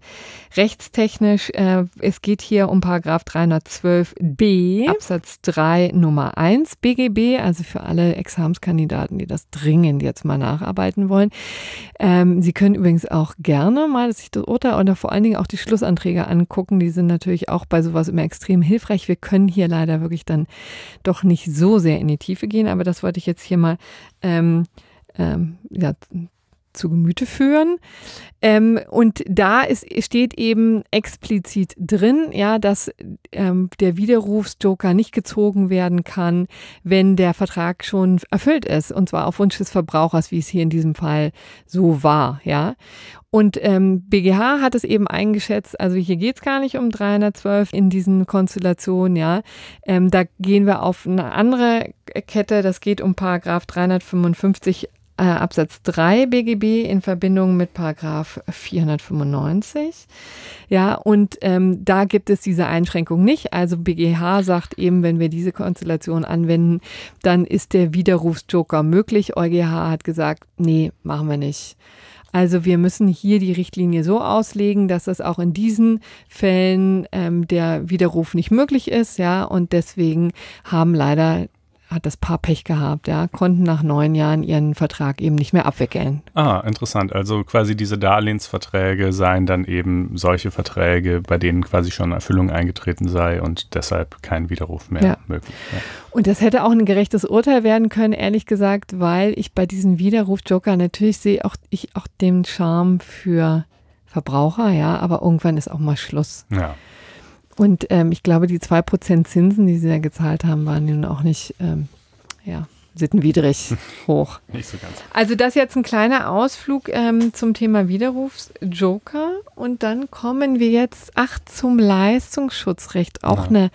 rechtstechnisch. Äh, es geht hier um Paragraph 312b Absatz 3 Nummer 1 BGB, also für alle Examskandidaten, die das dringend jetzt mal nacharbeiten wollen. Ähm, Sie können übrigens auch gerne mal sich das Urteil oder vor allen Dingen auch die Schlussanträge angucken. Die sind natürlich auch bei sowas immer extrem hilfreich. Wir können hier leider wirklich dann doch nicht so sehr in die Tiefe gehen, aber das wollte ich jetzt hier mal Um, um, ja, zu Gemüte führen. Ähm, und da ist, steht eben explizit drin, ja, dass ähm, der Widerrufsjoker nicht gezogen werden kann, wenn der Vertrag schon erfüllt ist, und zwar auf Wunsch des Verbrauchers, wie es hier in diesem Fall so war, ja. Und ähm, BGH hat es eben eingeschätzt, also hier geht es gar nicht um 312 in diesen Konstellationen, ja. Ähm, da gehen wir auf eine andere Kette, das geht um Paragraph 355 äh, Absatz 3 BGB in Verbindung mit Paragraph 495. Ja, und ähm, da gibt es diese Einschränkung nicht. Also BGH sagt eben, wenn wir diese Konstellation anwenden, dann ist der Widerrufsjoker möglich. EuGH hat gesagt, nee, machen wir nicht. Also wir müssen hier die Richtlinie so auslegen, dass das auch in diesen Fällen ähm, der Widerruf nicht möglich ist, ja. Und deswegen haben leider hat das Paar Pech gehabt, ja, konnten nach neun Jahren ihren Vertrag eben nicht mehr abwickeln. Ah, interessant. Also quasi diese Darlehensverträge seien dann eben solche Verträge, bei denen quasi schon Erfüllung eingetreten sei und deshalb kein Widerruf mehr ja. möglich. Ja. Und das hätte auch ein gerechtes Urteil werden können, ehrlich gesagt, weil ich bei diesem Widerruf Joker natürlich sehe auch ich auch den Charme für Verbraucher, ja, aber irgendwann ist auch mal Schluss. Ja. Und ähm, ich glaube, die 2% Zinsen, die sie da gezahlt haben, waren nun auch nicht, ähm, ja, sittenwidrig hoch. nicht so ganz. Also das jetzt ein kleiner Ausflug ähm, zum Thema Widerrufsjoker. Und dann kommen wir jetzt, ach, zum Leistungsschutzrecht. Auch ja. Genau. eine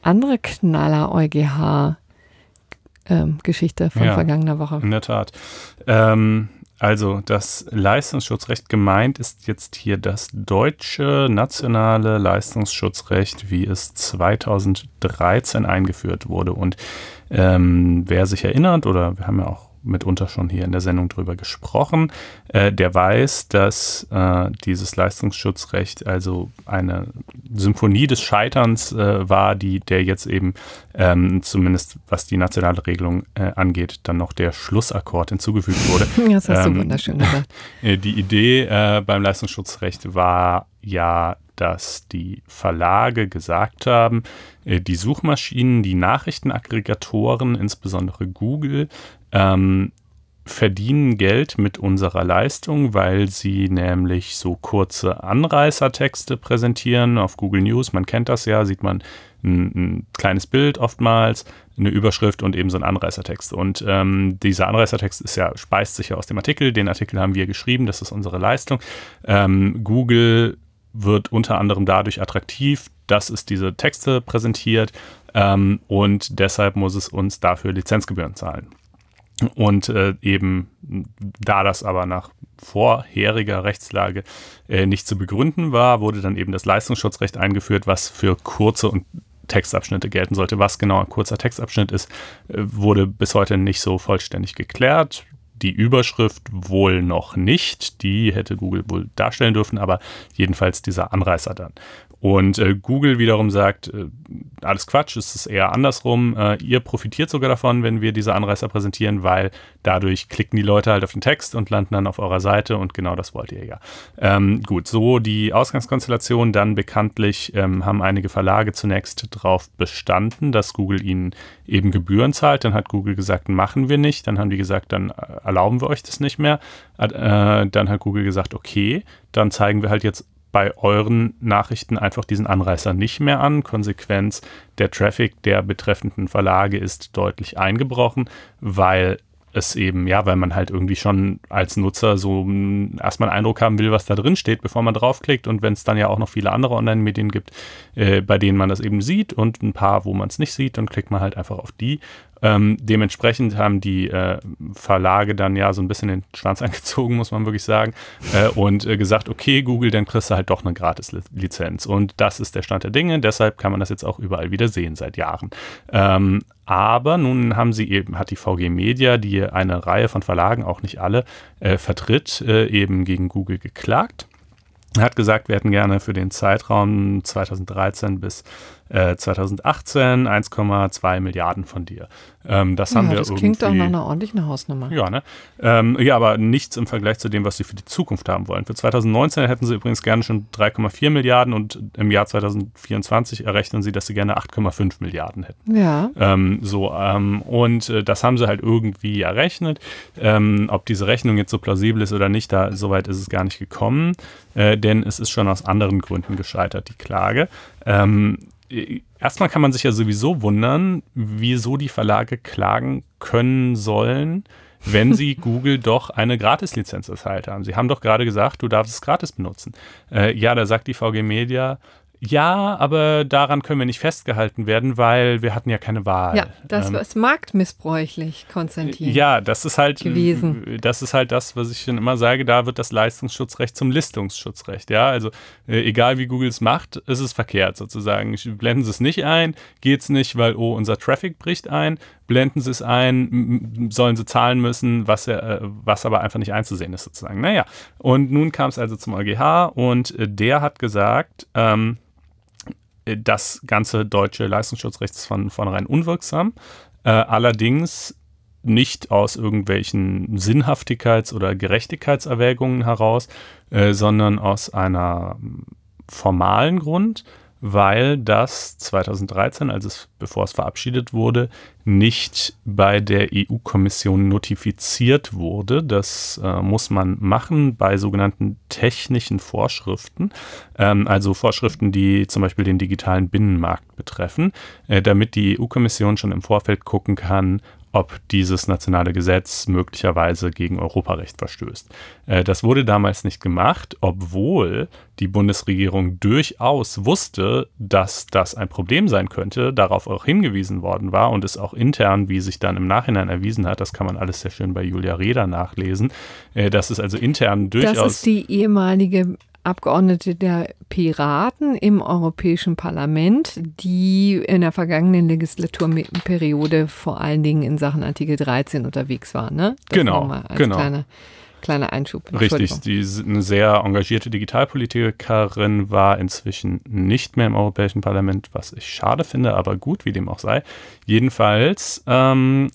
andere Knaller EuGH. Ähm, Geschichte von ja, vergangener Woche. In der Tat. Ähm, also das Leistungsschutzrecht gemeint ist jetzt hier das deutsche nationale Leistungsschutzrecht, wie es 2013 eingeführt wurde. Und ähm, wer sich erinnert, oder wir haben ja auch mitunter schon hier in der Sendung drüber gesprochen, äh, der weiß, dass äh, dieses Leistungsschutzrecht also eine Symphonie des Scheiterns äh, war, die der jetzt eben ähm, zumindest was die nationale Regelung äh, angeht, dann noch der Schlussakkord hinzugefügt wurde. Ja, Das hast ähm, du wunderschön gesagt. Äh, die Idee äh, beim Leistungsschutzrecht war ja, dass die Verlage gesagt haben, die Suchmaschinen, die Nachrichtenaggregatoren, insbesondere Google, ähm, verdienen Geld mit unserer Leistung, weil sie nämlich so kurze Anreißertexte präsentieren auf Google News. Man kennt das ja, sieht man ein, ein kleines Bild oftmals, eine Überschrift und eben so ein Anreißertext. Und ähm, dieser Anreißertext ist ja, speist sich ja aus dem Artikel. Den Artikel haben wir geschrieben, das ist unsere Leistung. Ähm, Google wird unter anderem dadurch attraktiv, dass es diese Texte präsentiert ähm, und deshalb muss es uns dafür Lizenzgebühren zahlen. Und äh, eben, da das aber nach vorheriger Rechtslage äh, nicht zu begründen war, wurde dann eben das Leistungsschutzrecht eingeführt, was für kurze und Textabschnitte gelten sollte. Was genau ein kurzer Textabschnitt ist, äh, wurde bis heute nicht so vollständig geklärt. Die Überschrift wohl noch nicht, die hätte Google wohl darstellen dürfen, aber jedenfalls dieser Anreißer dann. Und äh, Google wiederum sagt, äh, alles Quatsch, es ist eher andersrum. Äh, ihr profitiert sogar davon, wenn wir diese Anreizer präsentieren, weil dadurch klicken die Leute halt auf den Text und landen dann auf eurer Seite und genau das wollt ihr ja. Ähm, gut, so die Ausgangskonstellation. Dann bekanntlich ähm, haben einige Verlage zunächst darauf bestanden, dass Google ihnen eben Gebühren zahlt. Dann hat Google gesagt, machen wir nicht. Dann haben die gesagt, dann äh, erlauben wir euch das nicht mehr. Äh, dann hat Google gesagt, okay, dann zeigen wir halt jetzt bei euren Nachrichten einfach diesen Anreißer nicht mehr an. Konsequenz, der Traffic der betreffenden Verlage ist deutlich eingebrochen, weil es eben, ja, weil man halt irgendwie schon als Nutzer so erstmal einen Eindruck haben will, was da drin steht, bevor man draufklickt. Und wenn es dann ja auch noch viele andere Online-Medien gibt, äh, bei denen man das eben sieht und ein paar, wo man es nicht sieht, dann klickt man halt einfach auf die. Ähm, dementsprechend haben die äh, Verlage dann ja so ein bisschen den Schwanz angezogen, muss man wirklich sagen, äh, und äh, gesagt, okay, Google, dann kriegst du halt doch eine Gratis-Lizenz. Und das ist der Stand der Dinge, deshalb kann man das jetzt auch überall wieder sehen seit Jahren. Ähm, aber nun haben sie eben, hat die VG Media, die eine Reihe von Verlagen, auch nicht alle, äh, vertritt, äh, eben gegen Google geklagt. Hat gesagt, wir hätten gerne für den Zeitraum 2013 bis 2018 äh, 1,2 Milliarden von dir. Ähm, das ja, haben wir das klingt doch nach einer ordentlichen Hausnummer. Ja, ne? Ähm, ja, aber nichts im Vergleich zu dem, was sie für die Zukunft haben wollen. Für 2019 hätten sie übrigens gerne schon 3,4 Milliarden und im Jahr 2024 errechnen sie, dass sie gerne 8,5 Milliarden hätten. Ja. Ähm, so, ähm, und äh, das haben sie halt irgendwie errechnet. Ähm, ob diese Rechnung jetzt so plausibel ist oder nicht, da soweit ist es gar nicht gekommen, äh, denn es ist schon aus anderen Gründen gescheitert, die Klage. Ähm, erstmal kann man sich ja sowieso wundern, wieso die Verlage klagen können sollen, wenn sie Google doch eine Gratislizenz erteilt haben. Sie haben doch gerade gesagt, du darfst es gratis benutzen. Äh, ja, da sagt die VG Media, ja, aber daran können wir nicht festgehalten werden, weil wir hatten ja keine Wahl. Ja, das ähm, ist marktmissbräuchlich, Konstantin. Ja, das ist halt gewesen. Das ist halt das, was ich schon immer sage. Da wird das Leistungsschutzrecht zum Listungsschutzrecht. Ja, also äh, egal wie Google es macht, ist es verkehrt sozusagen. Blenden Sie es nicht ein, geht es nicht, weil oh unser Traffic bricht ein blenden sie es ein, sollen sie zahlen müssen, was, er, äh, was aber einfach nicht einzusehen ist sozusagen. Naja, und nun kam es also zum EuGH und äh, der hat gesagt, ähm, äh, das ganze deutsche Leistungsschutzrecht ist von vornherein unwirksam. Äh, allerdings nicht aus irgendwelchen Sinnhaftigkeits- oder Gerechtigkeitserwägungen heraus, äh, sondern aus einer hm, formalen Grund weil das 2013, als es, bevor es verabschiedet wurde, nicht bei der EU-Kommission notifiziert wurde. Das äh, muss man machen bei sogenannten technischen Vorschriften, ähm, also Vorschriften, die zum Beispiel den digitalen Binnenmarkt betreffen, äh, damit die EU-Kommission schon im Vorfeld gucken kann, ob dieses nationale Gesetz möglicherweise gegen Europarecht verstößt. Äh, das wurde damals nicht gemacht, obwohl die Bundesregierung durchaus wusste, dass das ein Problem sein könnte, darauf auch hingewiesen worden war und es auch intern, wie sich dann im Nachhinein erwiesen hat, das kann man alles sehr schön bei Julia Reda nachlesen, äh, dass es also intern durchaus. Das ist die ehemalige Abgeordnete der Piraten im Europäischen Parlament, die in der vergangenen Legislaturperiode vor allen Dingen in Sachen Artikel 13 unterwegs waren. Ne? Das genau, genau. Kleiner, kleiner Einschub. Richtig, die eine sehr engagierte Digitalpolitikerin war inzwischen nicht mehr im Europäischen Parlament, was ich schade finde, aber gut, wie dem auch sei. Jedenfalls ähm,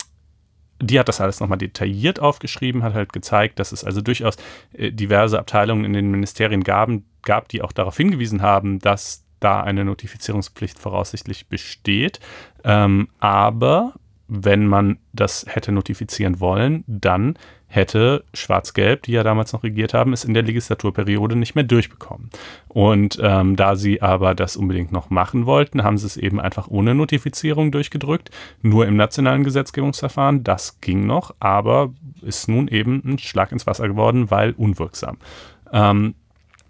die hat das alles nochmal detailliert aufgeschrieben, hat halt gezeigt, dass es also durchaus äh, diverse Abteilungen in den Ministerien gaben, gab, die auch darauf hingewiesen haben, dass da eine Notifizierungspflicht voraussichtlich besteht. Ähm, aber wenn man das hätte notifizieren wollen, dann hätte Schwarz-Gelb, die ja damals noch regiert haben, es in der Legislaturperiode nicht mehr durchbekommen. Und ähm, da sie aber das unbedingt noch machen wollten, haben sie es eben einfach ohne Notifizierung durchgedrückt, nur im nationalen Gesetzgebungsverfahren. Das ging noch, aber ist nun eben ein Schlag ins Wasser geworden, weil unwirksam. Ähm,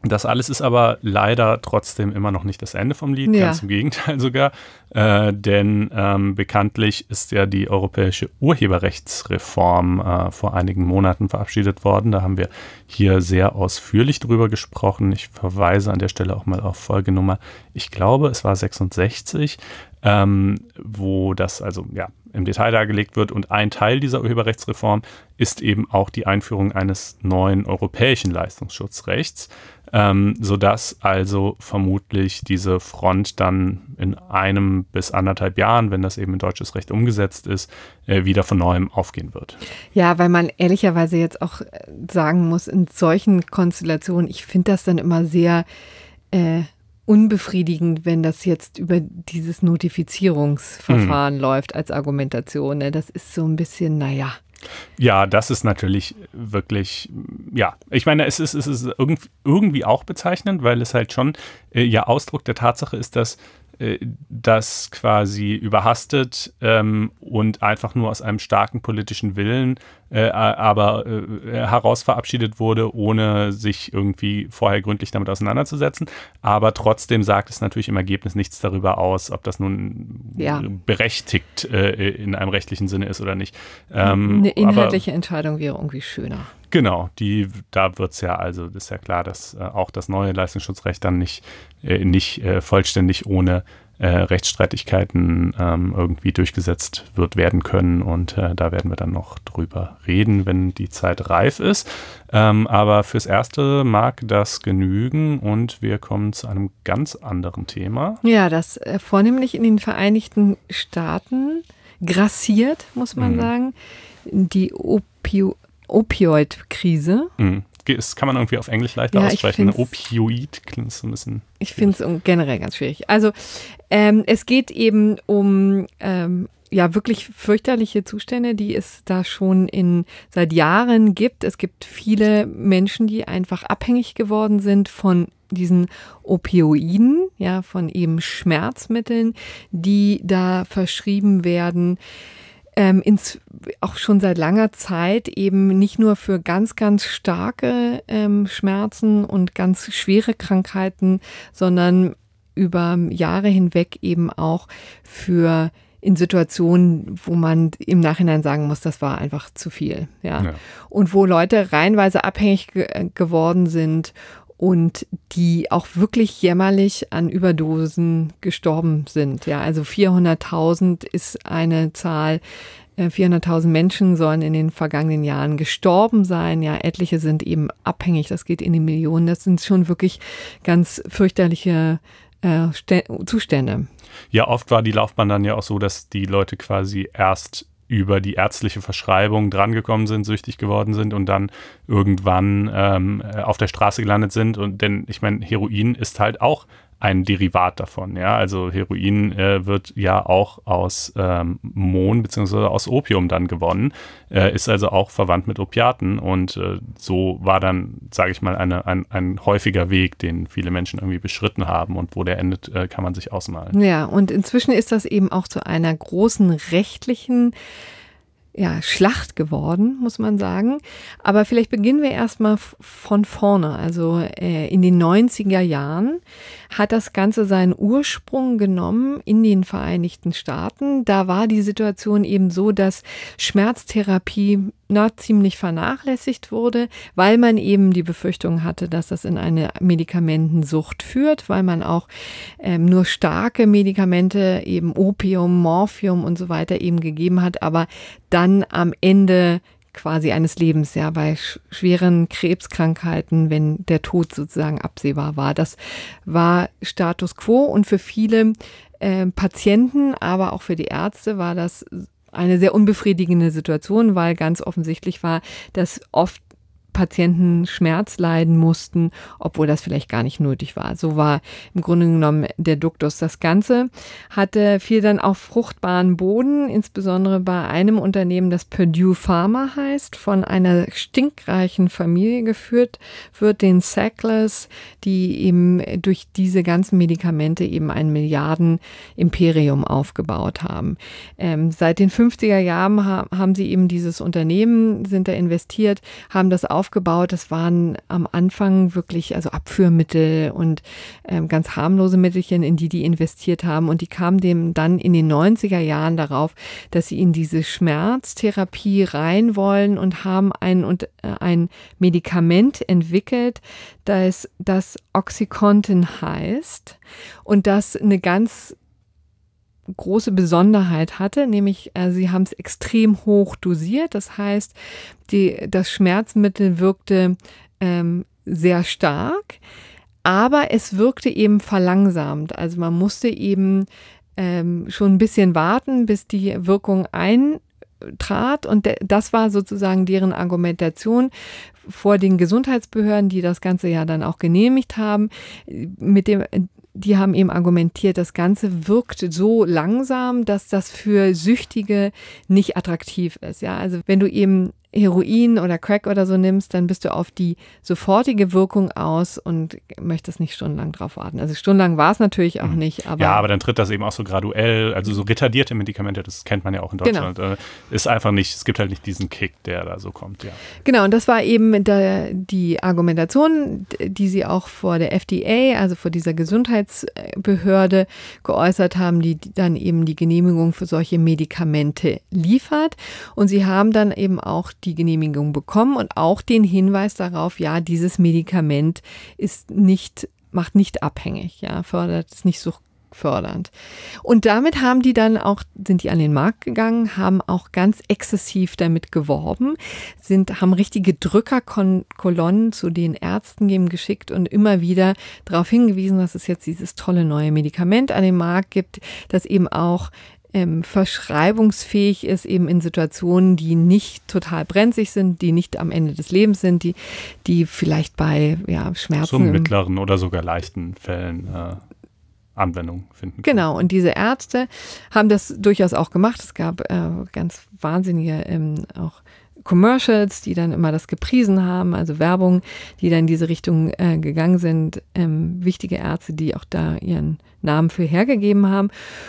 das alles ist aber leider trotzdem immer noch nicht das Ende vom Lied, ja. ganz im Gegenteil sogar. Äh, denn ähm, bekanntlich ist ja die europäische Urheberrechtsreform äh, vor einigen Monaten verabschiedet worden. Da haben wir hier sehr ausführlich drüber gesprochen. Ich verweise an der Stelle auch mal auf Folgenummer, ich glaube, es war 66, ähm, wo das also ja im Detail dargelegt wird. Und ein Teil dieser Urheberrechtsreform ist eben auch die Einführung eines neuen europäischen Leistungsschutzrechts ähm, sodass also vermutlich diese Front dann in einem bis anderthalb Jahren, wenn das eben in deutsches Recht umgesetzt ist, äh, wieder von neuem aufgehen wird. Ja, weil man ehrlicherweise jetzt auch äh, sagen muss, in solchen Konstellationen, ich finde das dann immer sehr äh, unbefriedigend, wenn das jetzt über dieses Notifizierungsverfahren mhm. läuft als Argumentation. Ne? Das ist so ein bisschen, naja. Ja, das ist natürlich wirklich, ja. Ich meine, es ist, es ist irgendwie auch bezeichnend, weil es halt schon äh, ja Ausdruck der Tatsache ist, dass äh, das quasi überhastet ähm, und einfach nur aus einem starken politischen Willen, äh, aber äh, heraus verabschiedet wurde, ohne sich irgendwie vorher gründlich damit auseinanderzusetzen. Aber trotzdem sagt es natürlich im Ergebnis nichts darüber aus, ob das nun ja. berechtigt äh, in einem rechtlichen Sinne ist oder nicht. Ähm, Eine inhaltliche Entscheidung wäre irgendwie schöner. Genau, die, da wird es ja, also ist ja klar, dass äh, auch das neue Leistungsschutzrecht dann nicht, äh, nicht äh, vollständig ohne äh, Rechtsstreitigkeiten ähm, irgendwie durchgesetzt wird werden können. Und äh, da werden wir dann noch drüber reden, wenn die Zeit reif ist. Ähm, aber fürs Erste mag das genügen und wir kommen zu einem ganz anderen Thema. Ja, das äh, vornehmlich in den Vereinigten Staaten grassiert, muss man mhm. sagen, die Opioid Opioid-Krise. Mhm. Das kann man irgendwie auf Englisch leichter ja, aussprechen. Opioid klingt so ein bisschen. Ich finde es generell ganz schwierig. Also ähm, es geht eben um ähm, ja wirklich fürchterliche Zustände, die es da schon in seit Jahren gibt. Es gibt viele Menschen, die einfach abhängig geworden sind von diesen Opioiden, ja, von eben Schmerzmitteln, die da verschrieben werden ähm, ins, auch schon seit langer Zeit eben nicht nur für ganz, ganz starke ähm, Schmerzen und ganz schwere Krankheiten, sondern über Jahre hinweg eben auch für in Situationen, wo man im Nachhinein sagen muss, das war einfach zu viel. Ja. ja. Und wo Leute reinweise abhängig ge geworden sind und die auch wirklich jämmerlich an Überdosen gestorben sind. Ja, also 400.000 ist eine Zahl. 400.000 äh, Menschen sollen in den vergangenen Jahren gestorben sein. Ja, etliche sind eben abhängig. Das geht in die Millionen. Das sind schon wirklich ganz fürchterliche äh, Zustände. Ja, oft war die Laufbahn dann ja auch so, dass die Leute quasi erst über die ärztliche Verschreibung drangekommen sind, süchtig geworden sind und dann irgendwann ähm, auf der Straße gelandet sind. Und denn ich meine, Heroin ist halt auch ein Derivat davon. Ja? Also Heroin äh, wird ja auch aus ähm, Mohn bzw. aus Opium dann gewonnen, äh, ist also auch verwandt mit Opiaten und äh, so war dann, sage ich mal, eine, ein, ein häufiger Weg, den viele Menschen irgendwie beschritten haben und wo der endet, äh, kann man sich ausmalen. Ja, und inzwischen ist das eben auch zu einer großen rechtlichen ja, Schlacht geworden, muss man sagen. Aber vielleicht beginnen wir erstmal von vorne, also äh, in den 90er Jahren hat das Ganze seinen Ursprung genommen in den Vereinigten Staaten. Da war die Situation eben so, dass Schmerztherapie na, ziemlich vernachlässigt wurde, weil man eben die Befürchtung hatte, dass das in eine Medikamentensucht führt, weil man auch ähm, nur starke Medikamente, eben Opium, Morphium und so weiter eben gegeben hat, aber dann am Ende quasi eines Lebens, ja, bei sch schweren Krebskrankheiten, wenn der Tod sozusagen absehbar war. Das war Status quo und für viele äh, Patienten, aber auch für die Ärzte war das eine sehr unbefriedigende Situation, weil ganz offensichtlich war, dass oft Patienten Schmerz leiden mussten, obwohl das vielleicht gar nicht nötig war. So war im Grunde genommen der Duktus. Das Ganze hatte viel dann auf fruchtbaren Boden, insbesondere bei einem Unternehmen, das Purdue Pharma heißt, von einer stinkreichen Familie geführt wird, den Sacklers, die eben durch diese ganzen Medikamente eben ein Milliarden-Imperium aufgebaut haben. Ähm, seit den 50er Jahren haben sie eben dieses Unternehmen, sind da investiert, haben das auch aufgebaut. Das waren am Anfang wirklich also Abführmittel und ähm, ganz harmlose Mittelchen, in die die investiert haben. Und die kamen dem dann in den 90er Jahren darauf, dass sie in diese Schmerztherapie rein wollen und haben ein, und, äh, ein Medikament entwickelt, das, das Oxycontin heißt und das eine ganz große Besonderheit hatte, nämlich äh, sie haben es extrem hoch dosiert. Das heißt, die, das Schmerzmittel wirkte ähm, sehr stark, aber es wirkte eben verlangsamt. Also man musste eben ähm, schon ein bisschen warten, bis die Wirkung eintrat. Und das war sozusagen deren Argumentation vor den Gesundheitsbehörden, die das Ganze ja dann auch genehmigt haben, mit dem die haben eben argumentiert, das Ganze wirkt so langsam, dass das für Süchtige nicht attraktiv ist. Ja, also wenn du eben Heroin oder Crack oder so nimmst, dann bist du auf die sofortige Wirkung aus und möchtest nicht stundenlang drauf warten. Also stundenlang war es natürlich auch mhm. nicht, aber. Ja, aber dann tritt das eben auch so graduell, also so retardierte Medikamente, das kennt man ja auch in genau. Deutschland. Genau. Ist einfach nicht, es gibt halt nicht diesen Kick, der da so kommt, ja. Genau, und das war eben der, die Argumentation, die sie auch vor der FDA, also vor dieser Gesundheitsbehörde geäußert haben, die dann eben die Genehmigung für solche Medikamente liefert. Und sie haben dann eben auch die Genehmigung bekommen und auch den Hinweis darauf, ja, dieses Medikament ist nicht, macht nicht abhängig, ja, fördert, es nicht so fördernd. Und damit haben die dann auch, sind die an den Markt gegangen, haben auch ganz exzessiv damit geworben, sind, haben richtige Drückerkolonnen zu den Ärzten eben geschickt und immer wieder darauf hingewiesen, dass es jetzt dieses tolle neue Medikament an den Markt gibt, das eben auch ähm, verschreibungsfähig ist, eben in Situationen, die nicht total brenzig sind, die nicht am Ende des Lebens sind, die, die vielleicht bei ja, Schmerzen. Zum mittleren oder sogar leichten Fällen. Äh Anwendung finden. Können. Genau, und diese Ärzte haben das durchaus auch gemacht. Es gab äh, ganz wahnsinnige ähm, auch Commercials, die dann immer das gepriesen haben, also Werbung, die dann in diese Richtung äh, gegangen sind. Ähm, wichtige Ärzte, die auch da ihren Namen für hergegeben haben.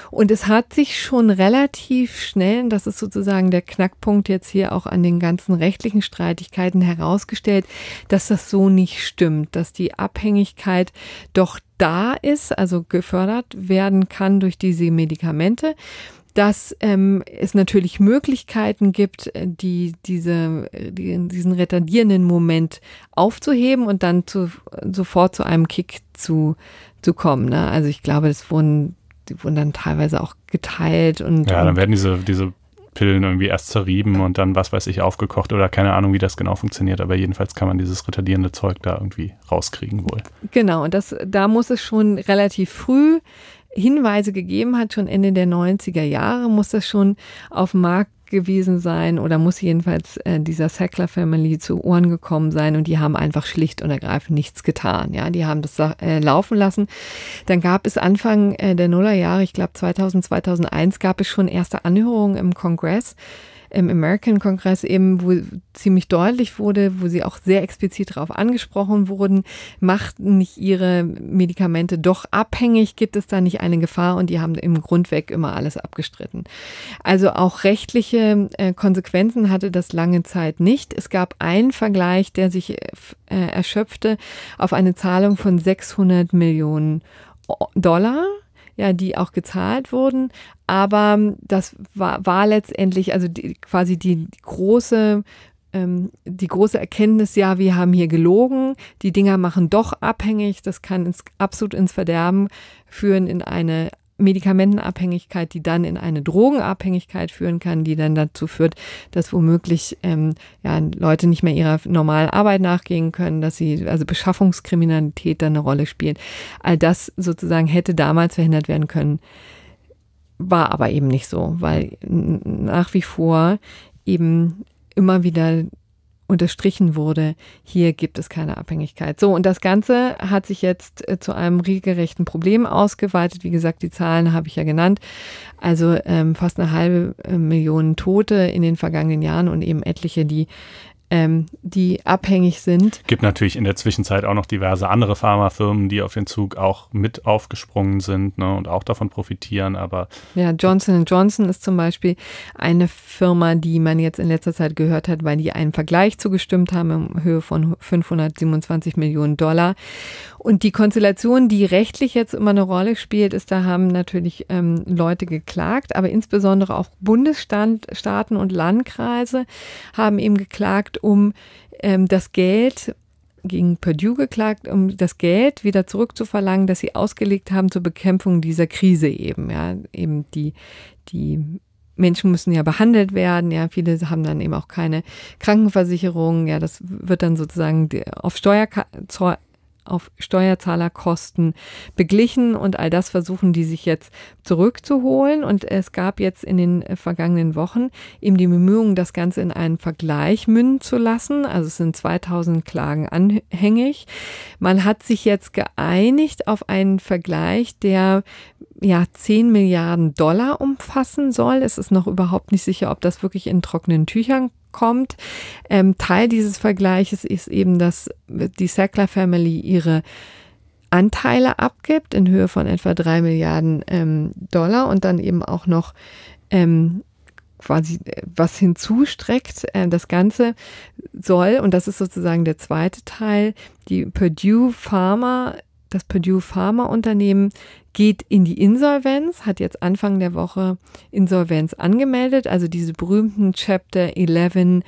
Und es hat sich schon relativ schnell, und das ist sozusagen der Knackpunkt jetzt hier auch an den ganzen rechtlichen Streitigkeiten herausgestellt, dass das so nicht stimmt, dass die Abhängigkeit doch da ist, also gefördert werden kann durch diese Medikamente dass ähm, es natürlich Möglichkeiten gibt, äh, die, diese, die, diesen retardierenden Moment aufzuheben und dann zu, sofort zu einem Kick zu, zu kommen. Ne? Also ich glaube, das wurden, die wurden dann teilweise auch geteilt und. Ja, dann werden diese, diese Pillen irgendwie erst zerrieben und dann was weiß ich aufgekocht oder keine Ahnung, wie das genau funktioniert, aber jedenfalls kann man dieses retardierende Zeug da irgendwie rauskriegen wohl. Genau, und das da muss es schon relativ früh Hinweise gegeben hat, schon Ende der 90er Jahre, muss das schon auf dem Markt gewesen sein oder muss jedenfalls äh, dieser Sackler Family zu Ohren gekommen sein und die haben einfach schlicht und ergreifend nichts getan. Ja, die haben das äh, laufen lassen. Dann gab es Anfang äh, der Nullerjahre, ich glaube 2000, 2001, gab es schon erste Anhörungen im Kongress im American-Kongress eben, wo ziemlich deutlich wurde, wo sie auch sehr explizit darauf angesprochen wurden, machten nicht ihre Medikamente doch abhängig, gibt es da nicht eine Gefahr und die haben im Grundweg immer alles abgestritten. Also auch rechtliche äh, Konsequenzen hatte das lange Zeit nicht. Es gab einen Vergleich, der sich äh, äh erschöpfte auf eine Zahlung von 600 Millionen Dollar ja, die auch gezahlt wurden. Aber ähm, das war, war letztendlich, also die, quasi die, große, ähm, die große Erkenntnis, ja, wir haben hier gelogen, die Dinger machen doch abhängig, das kann ins, absolut ins Verderben führen, in eine Medikamentenabhängigkeit, die dann in eine Drogenabhängigkeit führen kann, die dann dazu führt, dass womöglich ähm, ja, Leute nicht mehr ihrer normalen Arbeit nachgehen können, dass sie, also Beschaffungskriminalität dann eine Rolle spielt. All das sozusagen hätte damals verhindert werden können, war aber eben nicht so, weil nach wie vor eben immer wieder unterstrichen wurde, hier gibt es keine Abhängigkeit. So, und das Ganze hat sich jetzt äh, zu einem regelrechten Problem ausgeweitet. Wie gesagt, die Zahlen habe ich ja genannt. Also ähm, fast eine halbe äh, Million Tote in den vergangenen Jahren und eben etliche, die ähm, die abhängig sind. Gibt natürlich in der Zwischenzeit auch noch diverse andere Pharmafirmen, die auf den Zug auch mit aufgesprungen sind ne, und auch davon profitieren. Aber ja, Johnson Johnson ist zum Beispiel eine Firma, die man jetzt in letzter Zeit gehört hat, weil die einen Vergleich zugestimmt haben in Höhe von 527 Millionen Dollar. Und die Konstellation, die rechtlich jetzt immer eine Rolle spielt, ist, da haben natürlich ähm, Leute geklagt, aber insbesondere auch Bundesstaaten und Landkreise haben eben geklagt, um ähm, das Geld gegen Purdue geklagt, um das Geld wieder zurückzuverlangen, das sie ausgelegt haben zur Bekämpfung dieser Krise eben. Ja, eben die, die Menschen müssen ja behandelt werden, ja, viele haben dann eben auch keine Krankenversicherung, ja, das wird dann sozusagen auf Steuerka auf Steuerzahlerkosten beglichen und all das versuchen die sich jetzt zurückzuholen. Und es gab jetzt in den vergangenen Wochen eben die Bemühungen, das Ganze in einen Vergleich münden zu lassen. Also es sind 2000 Klagen anhängig. Man hat sich jetzt geeinigt auf einen Vergleich, der ja 10 Milliarden Dollar umfassen soll. Es ist noch überhaupt nicht sicher, ob das wirklich in trockenen Tüchern kommt. Ähm, Teil dieses Vergleiches ist eben, dass die Sackler Family ihre Anteile abgibt in Höhe von etwa drei Milliarden ähm, Dollar und dann eben auch noch ähm, quasi äh, was hinzustreckt. Äh, das Ganze soll, und das ist sozusagen der zweite Teil, die Purdue Pharma das Purdue Pharma Unternehmen geht in die Insolvenz, hat jetzt Anfang der Woche Insolvenz angemeldet, also diese berühmten Chapter 11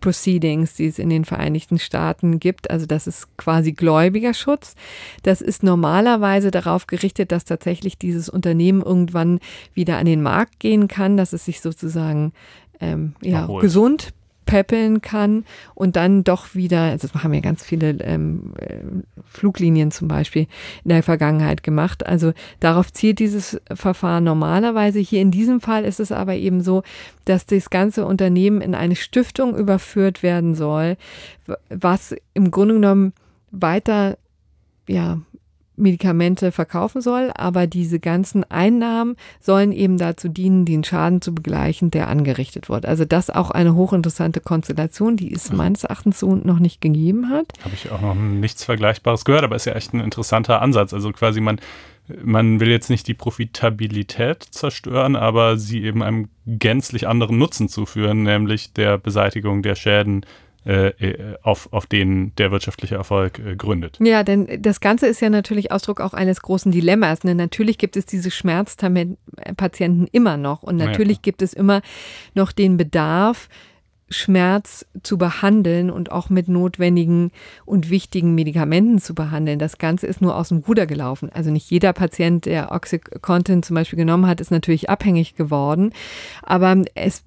Proceedings, die es in den Vereinigten Staaten gibt. Also das ist quasi Gläubigerschutz. Das ist normalerweise darauf gerichtet, dass tatsächlich dieses Unternehmen irgendwann wieder an den Markt gehen kann, dass es sich sozusagen ähm, ja, gesund hochpäppeln kann und dann doch wieder, also das haben ja ganz viele ähm, äh, Fluglinien zum Beispiel in der Vergangenheit gemacht. Also darauf zielt dieses Verfahren normalerweise. Hier in diesem Fall ist es aber eben so, dass das ganze Unternehmen in eine Stiftung überführt werden soll, was im Grunde genommen weiter ja, Medikamente verkaufen soll, aber diese ganzen Einnahmen sollen eben dazu dienen, den Schaden zu begleichen, der angerichtet wurde. Also das ist auch eine hochinteressante Konstellation, die es mhm. meines Erachtens so noch nicht gegeben hat. Habe ich auch noch nichts Vergleichbares gehört, aber ist ja echt ein interessanter Ansatz. Also quasi man man will jetzt nicht die Profitabilität zerstören, aber sie eben einem gänzlich anderen Nutzen zuführen, nämlich der Beseitigung der Schäden, äh, äh, auf, auf denen der wirtschaftliche Erfolg äh, gründet. Ja, denn das Ganze ist ja natürlich Ausdruck auch eines großen Dilemmas. Ne? Natürlich gibt es diese Schmerzpatienten immer noch und natürlich ja, gibt es immer noch den Bedarf, Schmerz zu behandeln und auch mit notwendigen und wichtigen Medikamenten zu behandeln. Das Ganze ist nur aus dem Ruder gelaufen. Also nicht jeder Patient, der Oxycontin zum Beispiel genommen hat, ist natürlich abhängig geworden, aber es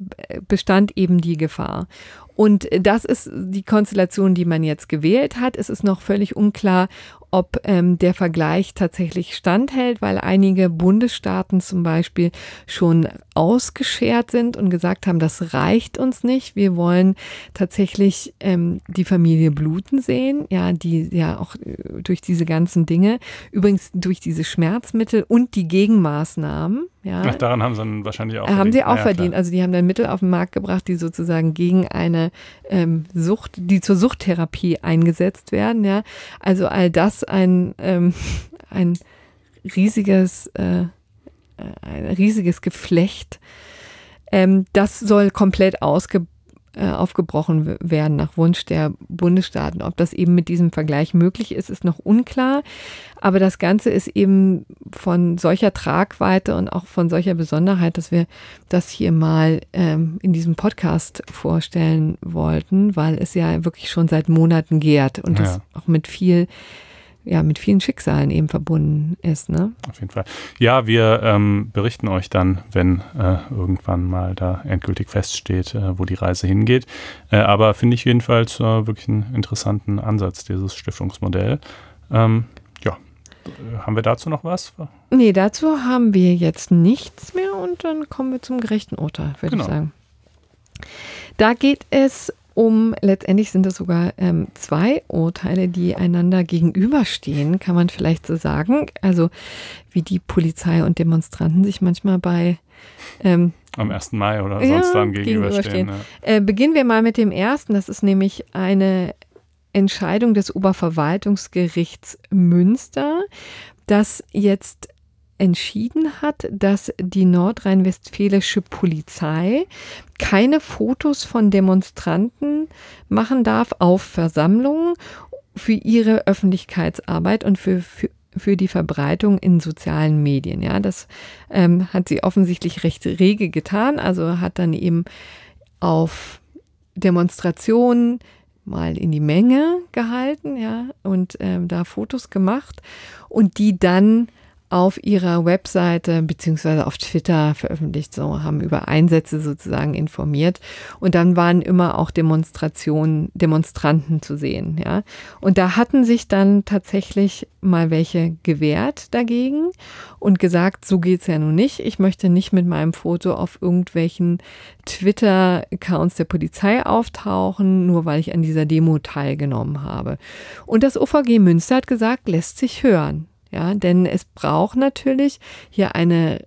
bestand eben die Gefahr. Und das ist die Konstellation, die man jetzt gewählt hat. Es ist noch völlig unklar, ob ähm, der Vergleich tatsächlich standhält, weil einige Bundesstaaten zum Beispiel schon ausgeschert sind und gesagt haben, das reicht uns nicht. Wir wollen tatsächlich ähm, die Familie bluten sehen, ja, die ja auch äh, durch diese ganzen Dinge, übrigens durch diese Schmerzmittel und die Gegenmaßnahmen, ja. Ach, daran haben sie dann wahrscheinlich auch haben verdient. Haben sie auch ja, verdient. Klar. Also die haben dann Mittel auf den Markt gebracht, die sozusagen gegen eine ähm, Sucht, die zur Suchttherapie eingesetzt werden. Ja, also all das ein ähm, ein riesiges äh, äh, ein riesiges Geflecht. Ähm, das soll komplett ausgebaut äh, aufgebrochen werden nach Wunsch der Bundesstaaten. Ob das eben mit diesem Vergleich möglich ist, ist noch unklar. Aber das Ganze ist eben von solcher Tragweite und auch von solcher Besonderheit, dass wir das hier mal ähm, in diesem Podcast vorstellen wollten, weil es ja wirklich schon seit Monaten gärt und ja. das auch mit viel ja, mit vielen Schicksalen eben verbunden ist. Ne? Auf jeden Fall. Ja, wir ähm, berichten euch dann, wenn äh, irgendwann mal da endgültig feststeht, äh, wo die Reise hingeht. Äh, aber finde ich jedenfalls äh, wirklich einen interessanten Ansatz, dieses Stiftungsmodell. Ähm, ja, haben wir dazu noch was? Nee, dazu haben wir jetzt nichts mehr und dann kommen wir zum gerechten Urteil, würde genau. ich sagen. Da geht es um. Letztendlich sind es sogar ähm, zwei Urteile, die einander gegenüberstehen, kann man vielleicht so sagen. Also wie die Polizei und Demonstranten sich manchmal bei ähm, am 1. Mai oder sonst ja, gegenüberstehen. gegenüberstehen. Ja. Äh, beginnen wir mal mit dem ersten. Das ist nämlich eine Entscheidung des Oberverwaltungsgerichts Münster, das jetzt entschieden hat, dass die nordrhein-westfälische Polizei keine Fotos von Demonstranten machen darf auf Versammlungen für ihre Öffentlichkeitsarbeit und für, für für die Verbreitung in sozialen Medien. Ja, das ähm, hat sie offensichtlich recht rege getan. Also hat dann eben auf Demonstrationen mal in die Menge gehalten, ja, und ähm, da Fotos gemacht und die dann auf ihrer Webseite beziehungsweise auf Twitter veröffentlicht, so haben über Einsätze sozusagen informiert. Und dann waren immer auch Demonstrationen, Demonstranten zu sehen, ja. Und da hatten sich dann tatsächlich mal welche gewehrt dagegen und gesagt, so geht's ja nun nicht. Ich möchte nicht mit meinem Foto auf irgendwelchen Twitter-Accounts der Polizei auftauchen, nur weil ich an dieser Demo teilgenommen habe. Und das OVG Münster hat gesagt, lässt sich hören. Ja, denn es braucht natürlich hier eine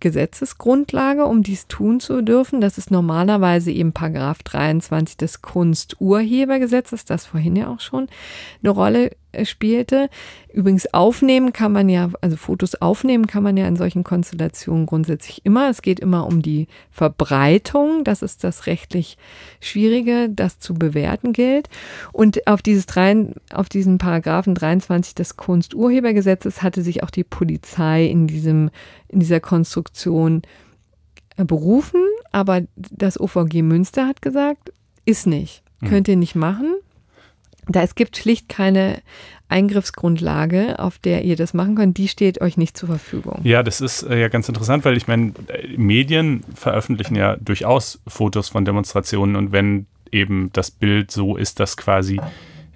Gesetzesgrundlage, um dies tun zu dürfen. Das ist normalerweise eben Paragraph 23 des Kunsturhebergesetzes, das vorhin ja auch schon eine Rolle äh, spielte. Übrigens aufnehmen kann man ja, also Fotos aufnehmen kann man ja in solchen Konstellationen grundsätzlich immer. Es geht immer um die Verbreitung. Das ist das rechtlich Schwierige, das zu bewerten gilt. Und auf, dieses auf diesen Paragraphen 23 des Kunsturhebergesetzes hatte sich auch die Polizei in, diesem, in dieser Konstruktion Produktion äh, berufen, aber das OVG Münster hat gesagt, ist nicht, hm. könnt ihr nicht machen. Da es gibt schlicht keine Eingriffsgrundlage, auf der ihr das machen könnt, die steht euch nicht zur Verfügung. Ja, das ist äh, ja ganz interessant, weil ich meine, äh, Medien veröffentlichen ja durchaus Fotos von Demonstrationen und wenn eben das Bild so ist, dass quasi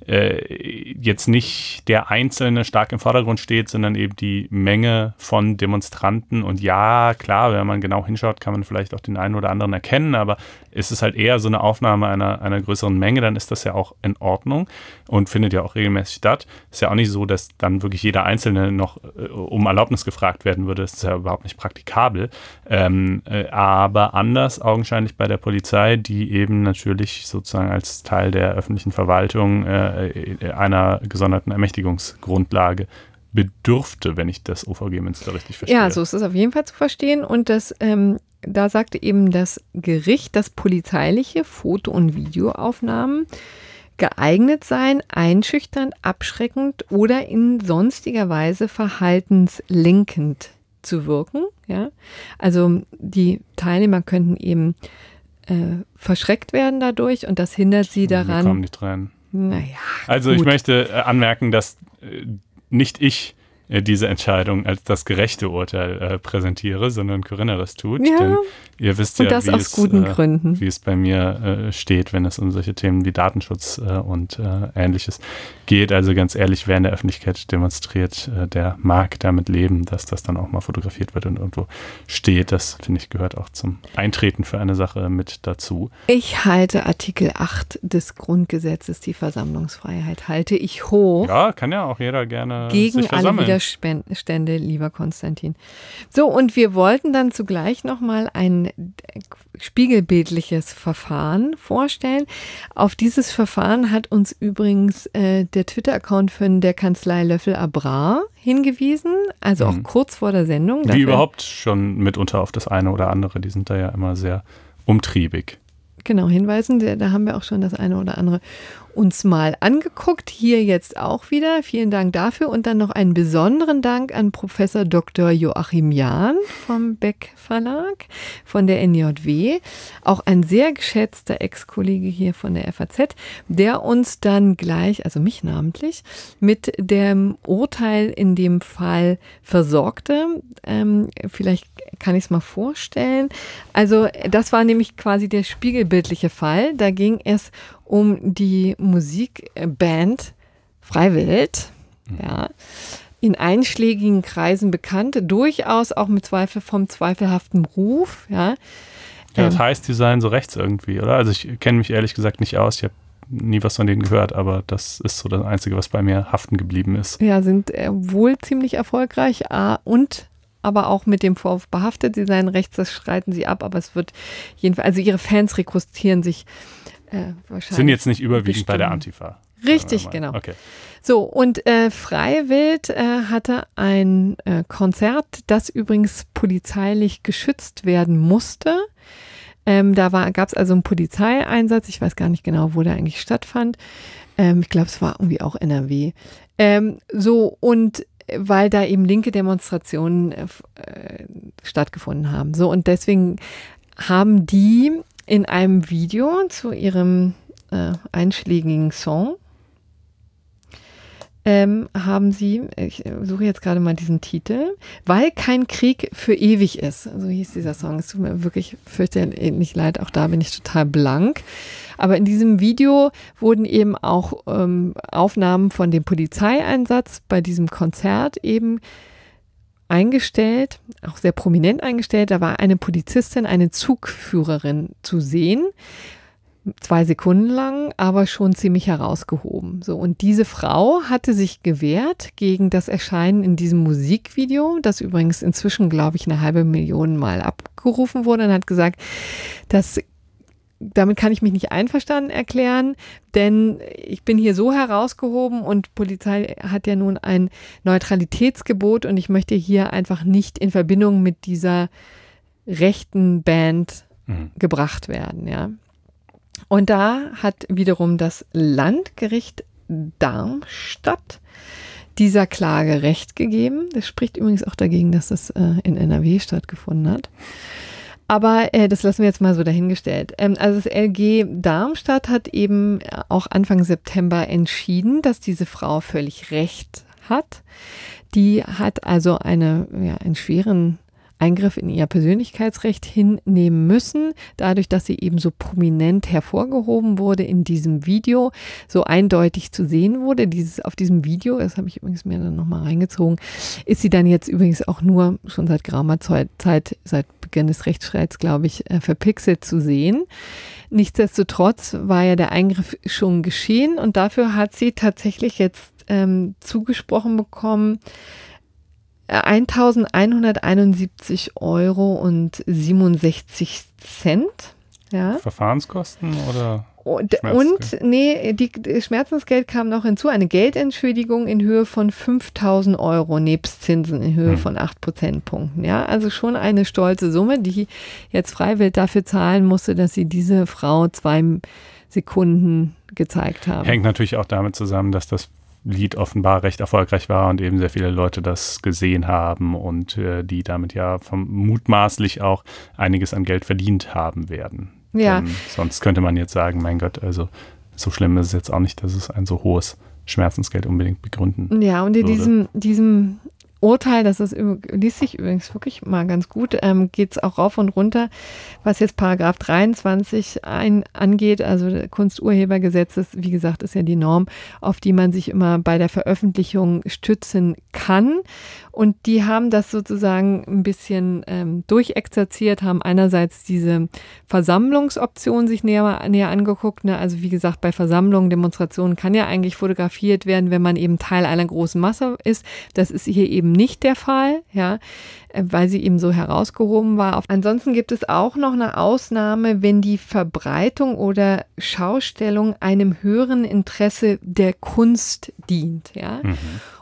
äh, jetzt nicht der Einzelne stark im Vordergrund steht, sondern eben die Menge von Demonstranten. Und ja, klar, wenn man genau hinschaut, kann man vielleicht auch den einen oder anderen erkennen, aber es ist halt eher so eine Aufnahme einer, einer größeren Menge, dann ist das ja auch in Ordnung und findet ja auch regelmäßig statt. Ist ja auch nicht so, dass dann wirklich jeder Einzelne noch äh, um Erlaubnis gefragt werden würde. Das ist ja überhaupt nicht praktikabel. Ähm, äh, aber anders augenscheinlich bei der Polizei, die eben natürlich sozusagen als Teil der öffentlichen Verwaltung äh, äh, äh, einer, gesonderten Ermächtigungsgrundlage bedürfte, wenn ich das OVG Münster richtig verstehe. Ja, so ist es auf jeden Fall zu verstehen. Und das, ähm, da sagte eben das Gericht, dass polizeiliche Foto- und Videoaufnahmen geeignet seien, einschüchternd, abschreckend oder in sonstiger Weise verhaltenslenkend zu wirken. Ja? Also die Teilnehmer könnten eben äh, verschreckt werden dadurch und das hindert sie daran. Mir kamen nicht rein. Hm. Naja. Also gut. ich möchte äh, anmerken, dass äh, nicht ich äh, diese Entscheidung als das gerechte Urteil äh, präsentiere, sondern Corinna das tut. Ja. Denn ihr wisst und ja, wie es, äh, wie, es, bei mir äh, steht, wenn es um solche Themen wie Datenschutz äh, und äh, ähnliches geht. Also ganz ehrlich, wer in der Öffentlichkeit demonstriert, der mag damit leben, dass das dann auch mal fotografiert wird und irgendwo steht. Das, finde ich, gehört auch zum Eintreten für eine Sache mit dazu. Ich halte Artikel 8 des Grundgesetzes, die Versammlungsfreiheit, halte ich hoch. Ja, kann ja auch jeder gerne gegen sich versammeln. alle Widerstände, lieber Konstantin. So, und wir wollten dann zugleich nochmal ein spiegelbildliches Verfahren vorstellen. Auf dieses Verfahren hat uns übrigens äh, der Twitter-Account von der Kanzlei Löffel Abra hingewiesen, also auch mhm. kurz vor der Sendung. Wie überhaupt schon mitunter auf das eine oder andere, die sind da ja immer sehr umtriebig. Genau, hinweisen, da haben wir auch schon das eine oder andere uns mal angeguckt. Hier jetzt auch wieder. Vielen Dank dafür. Und dann noch einen besonderen Dank an Professor Dr. Joachim Jahn vom Beck Verlag von der NJW. Auch ein sehr geschätzter Ex-Kollege hier von der FAZ, der uns dann gleich, also mich namentlich, mit dem Urteil in dem Fall versorgte. Ähm, vielleicht kann ich es mal vorstellen. Also das war nämlich quasi der spiegelbildliche Fall. Da ging es um um die Musikband Freiwild, mhm. ja, in einschlägigen Kreisen bekannt, durchaus auch mit Zweifel vom zweifelhaften Ruf, ja. Ja, das ähm, heißt, die seien so rechts irgendwie, oder? Also ich kenne mich ehrlich gesagt nicht aus. Ich habe nie was von denen gehört, aber das ist so das Einzige, was bei mir haften geblieben ist. Ja, sind äh, wohl ziemlich erfolgreich äh, und aber auch mit dem Vorwurf behaftet, sie seien rechts, das schreiten sie ab, aber es wird jedenfalls, also ihre Fans rekrutieren sich äh, wahrscheinlich Sind jetzt nicht überwiegend bestimmen. bei der Antifa. Richtig, genau. Okay. So, und äh, Freiwild äh, hatte ein äh, Konzert, das übrigens polizeilich geschützt werden musste. Ähm, da gab es also einen Polizeieinsatz. Ich weiß gar nicht genau, wo der eigentlich stattfand. Ähm, ich glaube, es war irgendwie auch NRW. Ähm, so, und weil da eben linke Demonstrationen äh, äh stattgefunden haben. So, und deswegen haben die in einem Video zu ihrem äh, einschlägigen Song ähm, haben sie, ich suche jetzt gerade mal diesen Titel, weil kein Krieg für ewig ist. So hieß dieser Song. Es tut mir wirklich fürchterlich leid, auch da bin ich total blank. Aber in diesem Video wurden eben auch ähm, Aufnahmen von dem Polizeieinsatz bei diesem Konzert eben eingestellt, auch sehr prominent eingestellt. Da war eine Polizistin, eine Zugführerin zu sehen, zwei Sekunden lang, aber schon ziemlich herausgehoben. So und diese Frau hatte sich gewehrt gegen das Erscheinen in diesem Musikvideo, das übrigens inzwischen glaube ich eine halbe Million Mal abgerufen wurde und hat gesagt, das damit kann ich mich nicht einverstanden erklären, denn ich bin hier so herausgehoben und Polizei hat ja nun ein Neutralitätsgebot und ich möchte hier einfach nicht in Verbindung mit dieser rechten Band mhm. gebracht werden, ja. Und da hat wiederum das Landgericht Darmstadt dieser Klage Recht gegeben. Das spricht übrigens auch dagegen, dass das äh, in NRW stattgefunden hat. Aber äh, das lassen wir jetzt mal so dahingestellt. Ähm, also das LG Darmstadt hat eben äh, auch Anfang September entschieden, dass diese Frau völlig recht hat. Die hat also eine, ja, einen schweren Eingriff in ihr Persönlichkeitsrecht hinnehmen müssen, dadurch, dass sie eben so prominent hervorgehoben wurde in diesem Video, so eindeutig zu sehen wurde. Dieses auf diesem Video, das habe ich übrigens mir dann nochmal reingezogen, ist sie dann jetzt übrigens auch nur schon seit geraumer Zeit, seit Beginn des Rechtsstreits, glaube ich, äh, verpixelt zu sehen. Nichtsdestotrotz war ja der Eingriff schon geschehen und dafür hat sie tatsächlich jetzt ähm, zugesprochen bekommen, 1171 äh, Euro und 67 Cent. Ja. Verfahrenskosten oder? Und, und nee, die, Schmerzensgeld kam noch hinzu, eine Geldentschädigung in Höhe von 5000 Euro nebst Zinsen in Höhe hm. von 8 Prozentpunkten. Ja, also schon eine stolze Summe, die jetzt freiwillig dafür zahlen musste, dass sie diese Frau zwei Sekunden gezeigt haben. Hängt natürlich auch damit zusammen, dass das Lied offenbar recht erfolgreich war und eben sehr viele Leute das gesehen haben und äh, die damit ja mutmaßlich auch einiges an Geld verdient haben werden. Ja. Denn sonst könnte man jetzt sagen, mein Gott, also so schlimm ist es jetzt auch nicht, dass es ein so hohes Schmerzensgeld unbedingt begründen. Ja, und in würde. diesem, diesem Urteil, das ist, liest sich übrigens wirklich mal ganz gut, ähm, geht es auch rauf und runter, was jetzt Paragraph 23 ein, angeht, also Kunsturhebergesetzes, wie gesagt, ist ja die Norm, auf die man sich immer bei der Veröffentlichung stützen kann. Und die haben das sozusagen ein bisschen ähm, durchexerziert, haben einerseits diese Versammlungsoption sich näher, näher angeguckt. Ne? Also wie gesagt, bei Versammlungen, Demonstrationen kann ja eigentlich fotografiert werden, wenn man eben Teil einer großen Masse ist. Das ist hier eben eben nicht der Fall, ja, äh, weil sie eben so herausgehoben war. Ansonsten gibt es auch noch eine Ausnahme, wenn die Verbreitung oder Schaustellung einem höheren Interesse der Kunst dient, ja. Mhm.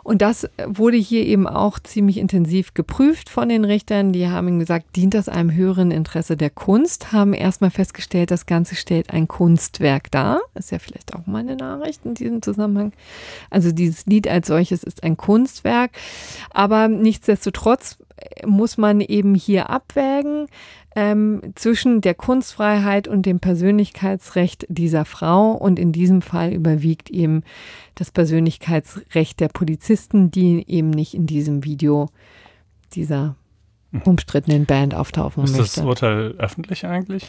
Und das wurde hier eben auch ziemlich intensiv geprüft von den Richtern. Die haben gesagt, dient das einem höheren Interesse der Kunst? Haben erstmal festgestellt, das Ganze stellt ein Kunstwerk dar. Ist ja vielleicht auch mal eine Nachricht in diesem Zusammenhang. Also dieses Lied als solches ist ein Kunstwerk. Aber nichtsdestotrotz muss man eben hier abwägen, ähm, zwischen der Kunstfreiheit und dem Persönlichkeitsrecht dieser Frau. Und in diesem Fall überwiegt eben das Persönlichkeitsrecht der Polizisten, die eben nicht in diesem Video dieser mhm. umstrittenen Band auftaufen Ist möchte. Ist das Urteil öffentlich eigentlich?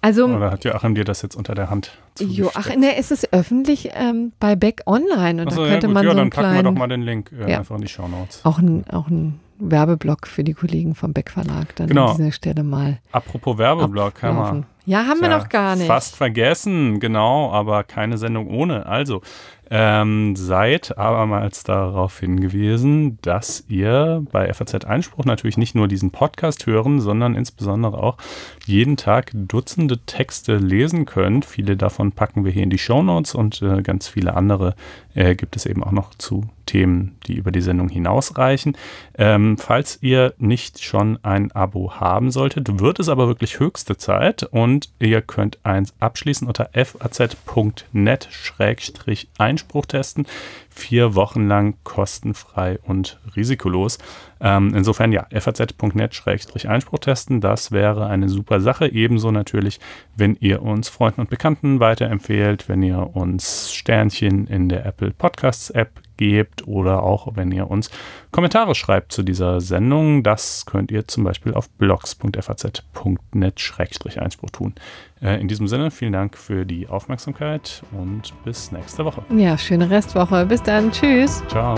Also, Oder hat Joachim dir das jetzt unter der Hand Joachim, ne, ist es öffentlich ähm, bei Beck Online? Und Achso, da könnte ja, gut, man ja, so dann packen wir doch mal den Link äh, ja. einfach in die Show Notes. Auch ein, auch ein Werbeblock für die Kollegen vom Beck Verlag dann genau. an dieser Stelle mal. Apropos Werbeblock, haben wir. Ja, haben wir noch gar nicht. Fast vergessen, genau, aber keine Sendung ohne. Also, ähm, seid abermals darauf hingewiesen, dass ihr bei FAZ Einspruch natürlich nicht nur diesen Podcast hören, sondern insbesondere auch jeden Tag Dutzende Texte lesen könnt. Viele davon packen wir hier in die Shownotes und äh, ganz viele andere äh, gibt es eben auch noch zu Themen, die über die Sendung hinausreichen. Ähm, falls ihr nicht schon ein Abo haben solltet, wird es aber wirklich höchste Zeit und ihr könnt eins abschließen unter faz.net-einspruch Einspruch testen. Vier Wochen lang kostenfrei und risikolos. Ähm, insofern ja, faz.net-einspruch testen, das wäre eine super Sache. Ebenso natürlich, wenn ihr uns Freunden und Bekannten weiterempfehlt, wenn ihr uns Sternchen in der Apple Podcasts App gebt oder auch wenn ihr uns Kommentare schreibt zu dieser Sendung. Das könnt ihr zum Beispiel auf blogs.faz.net-einspruch tun. Äh, in diesem Sinne, vielen Dank für die Aufmerksamkeit und bis nächste Woche. Ja, schöne Restwoche. Bis dann. Tschüss. Ciao.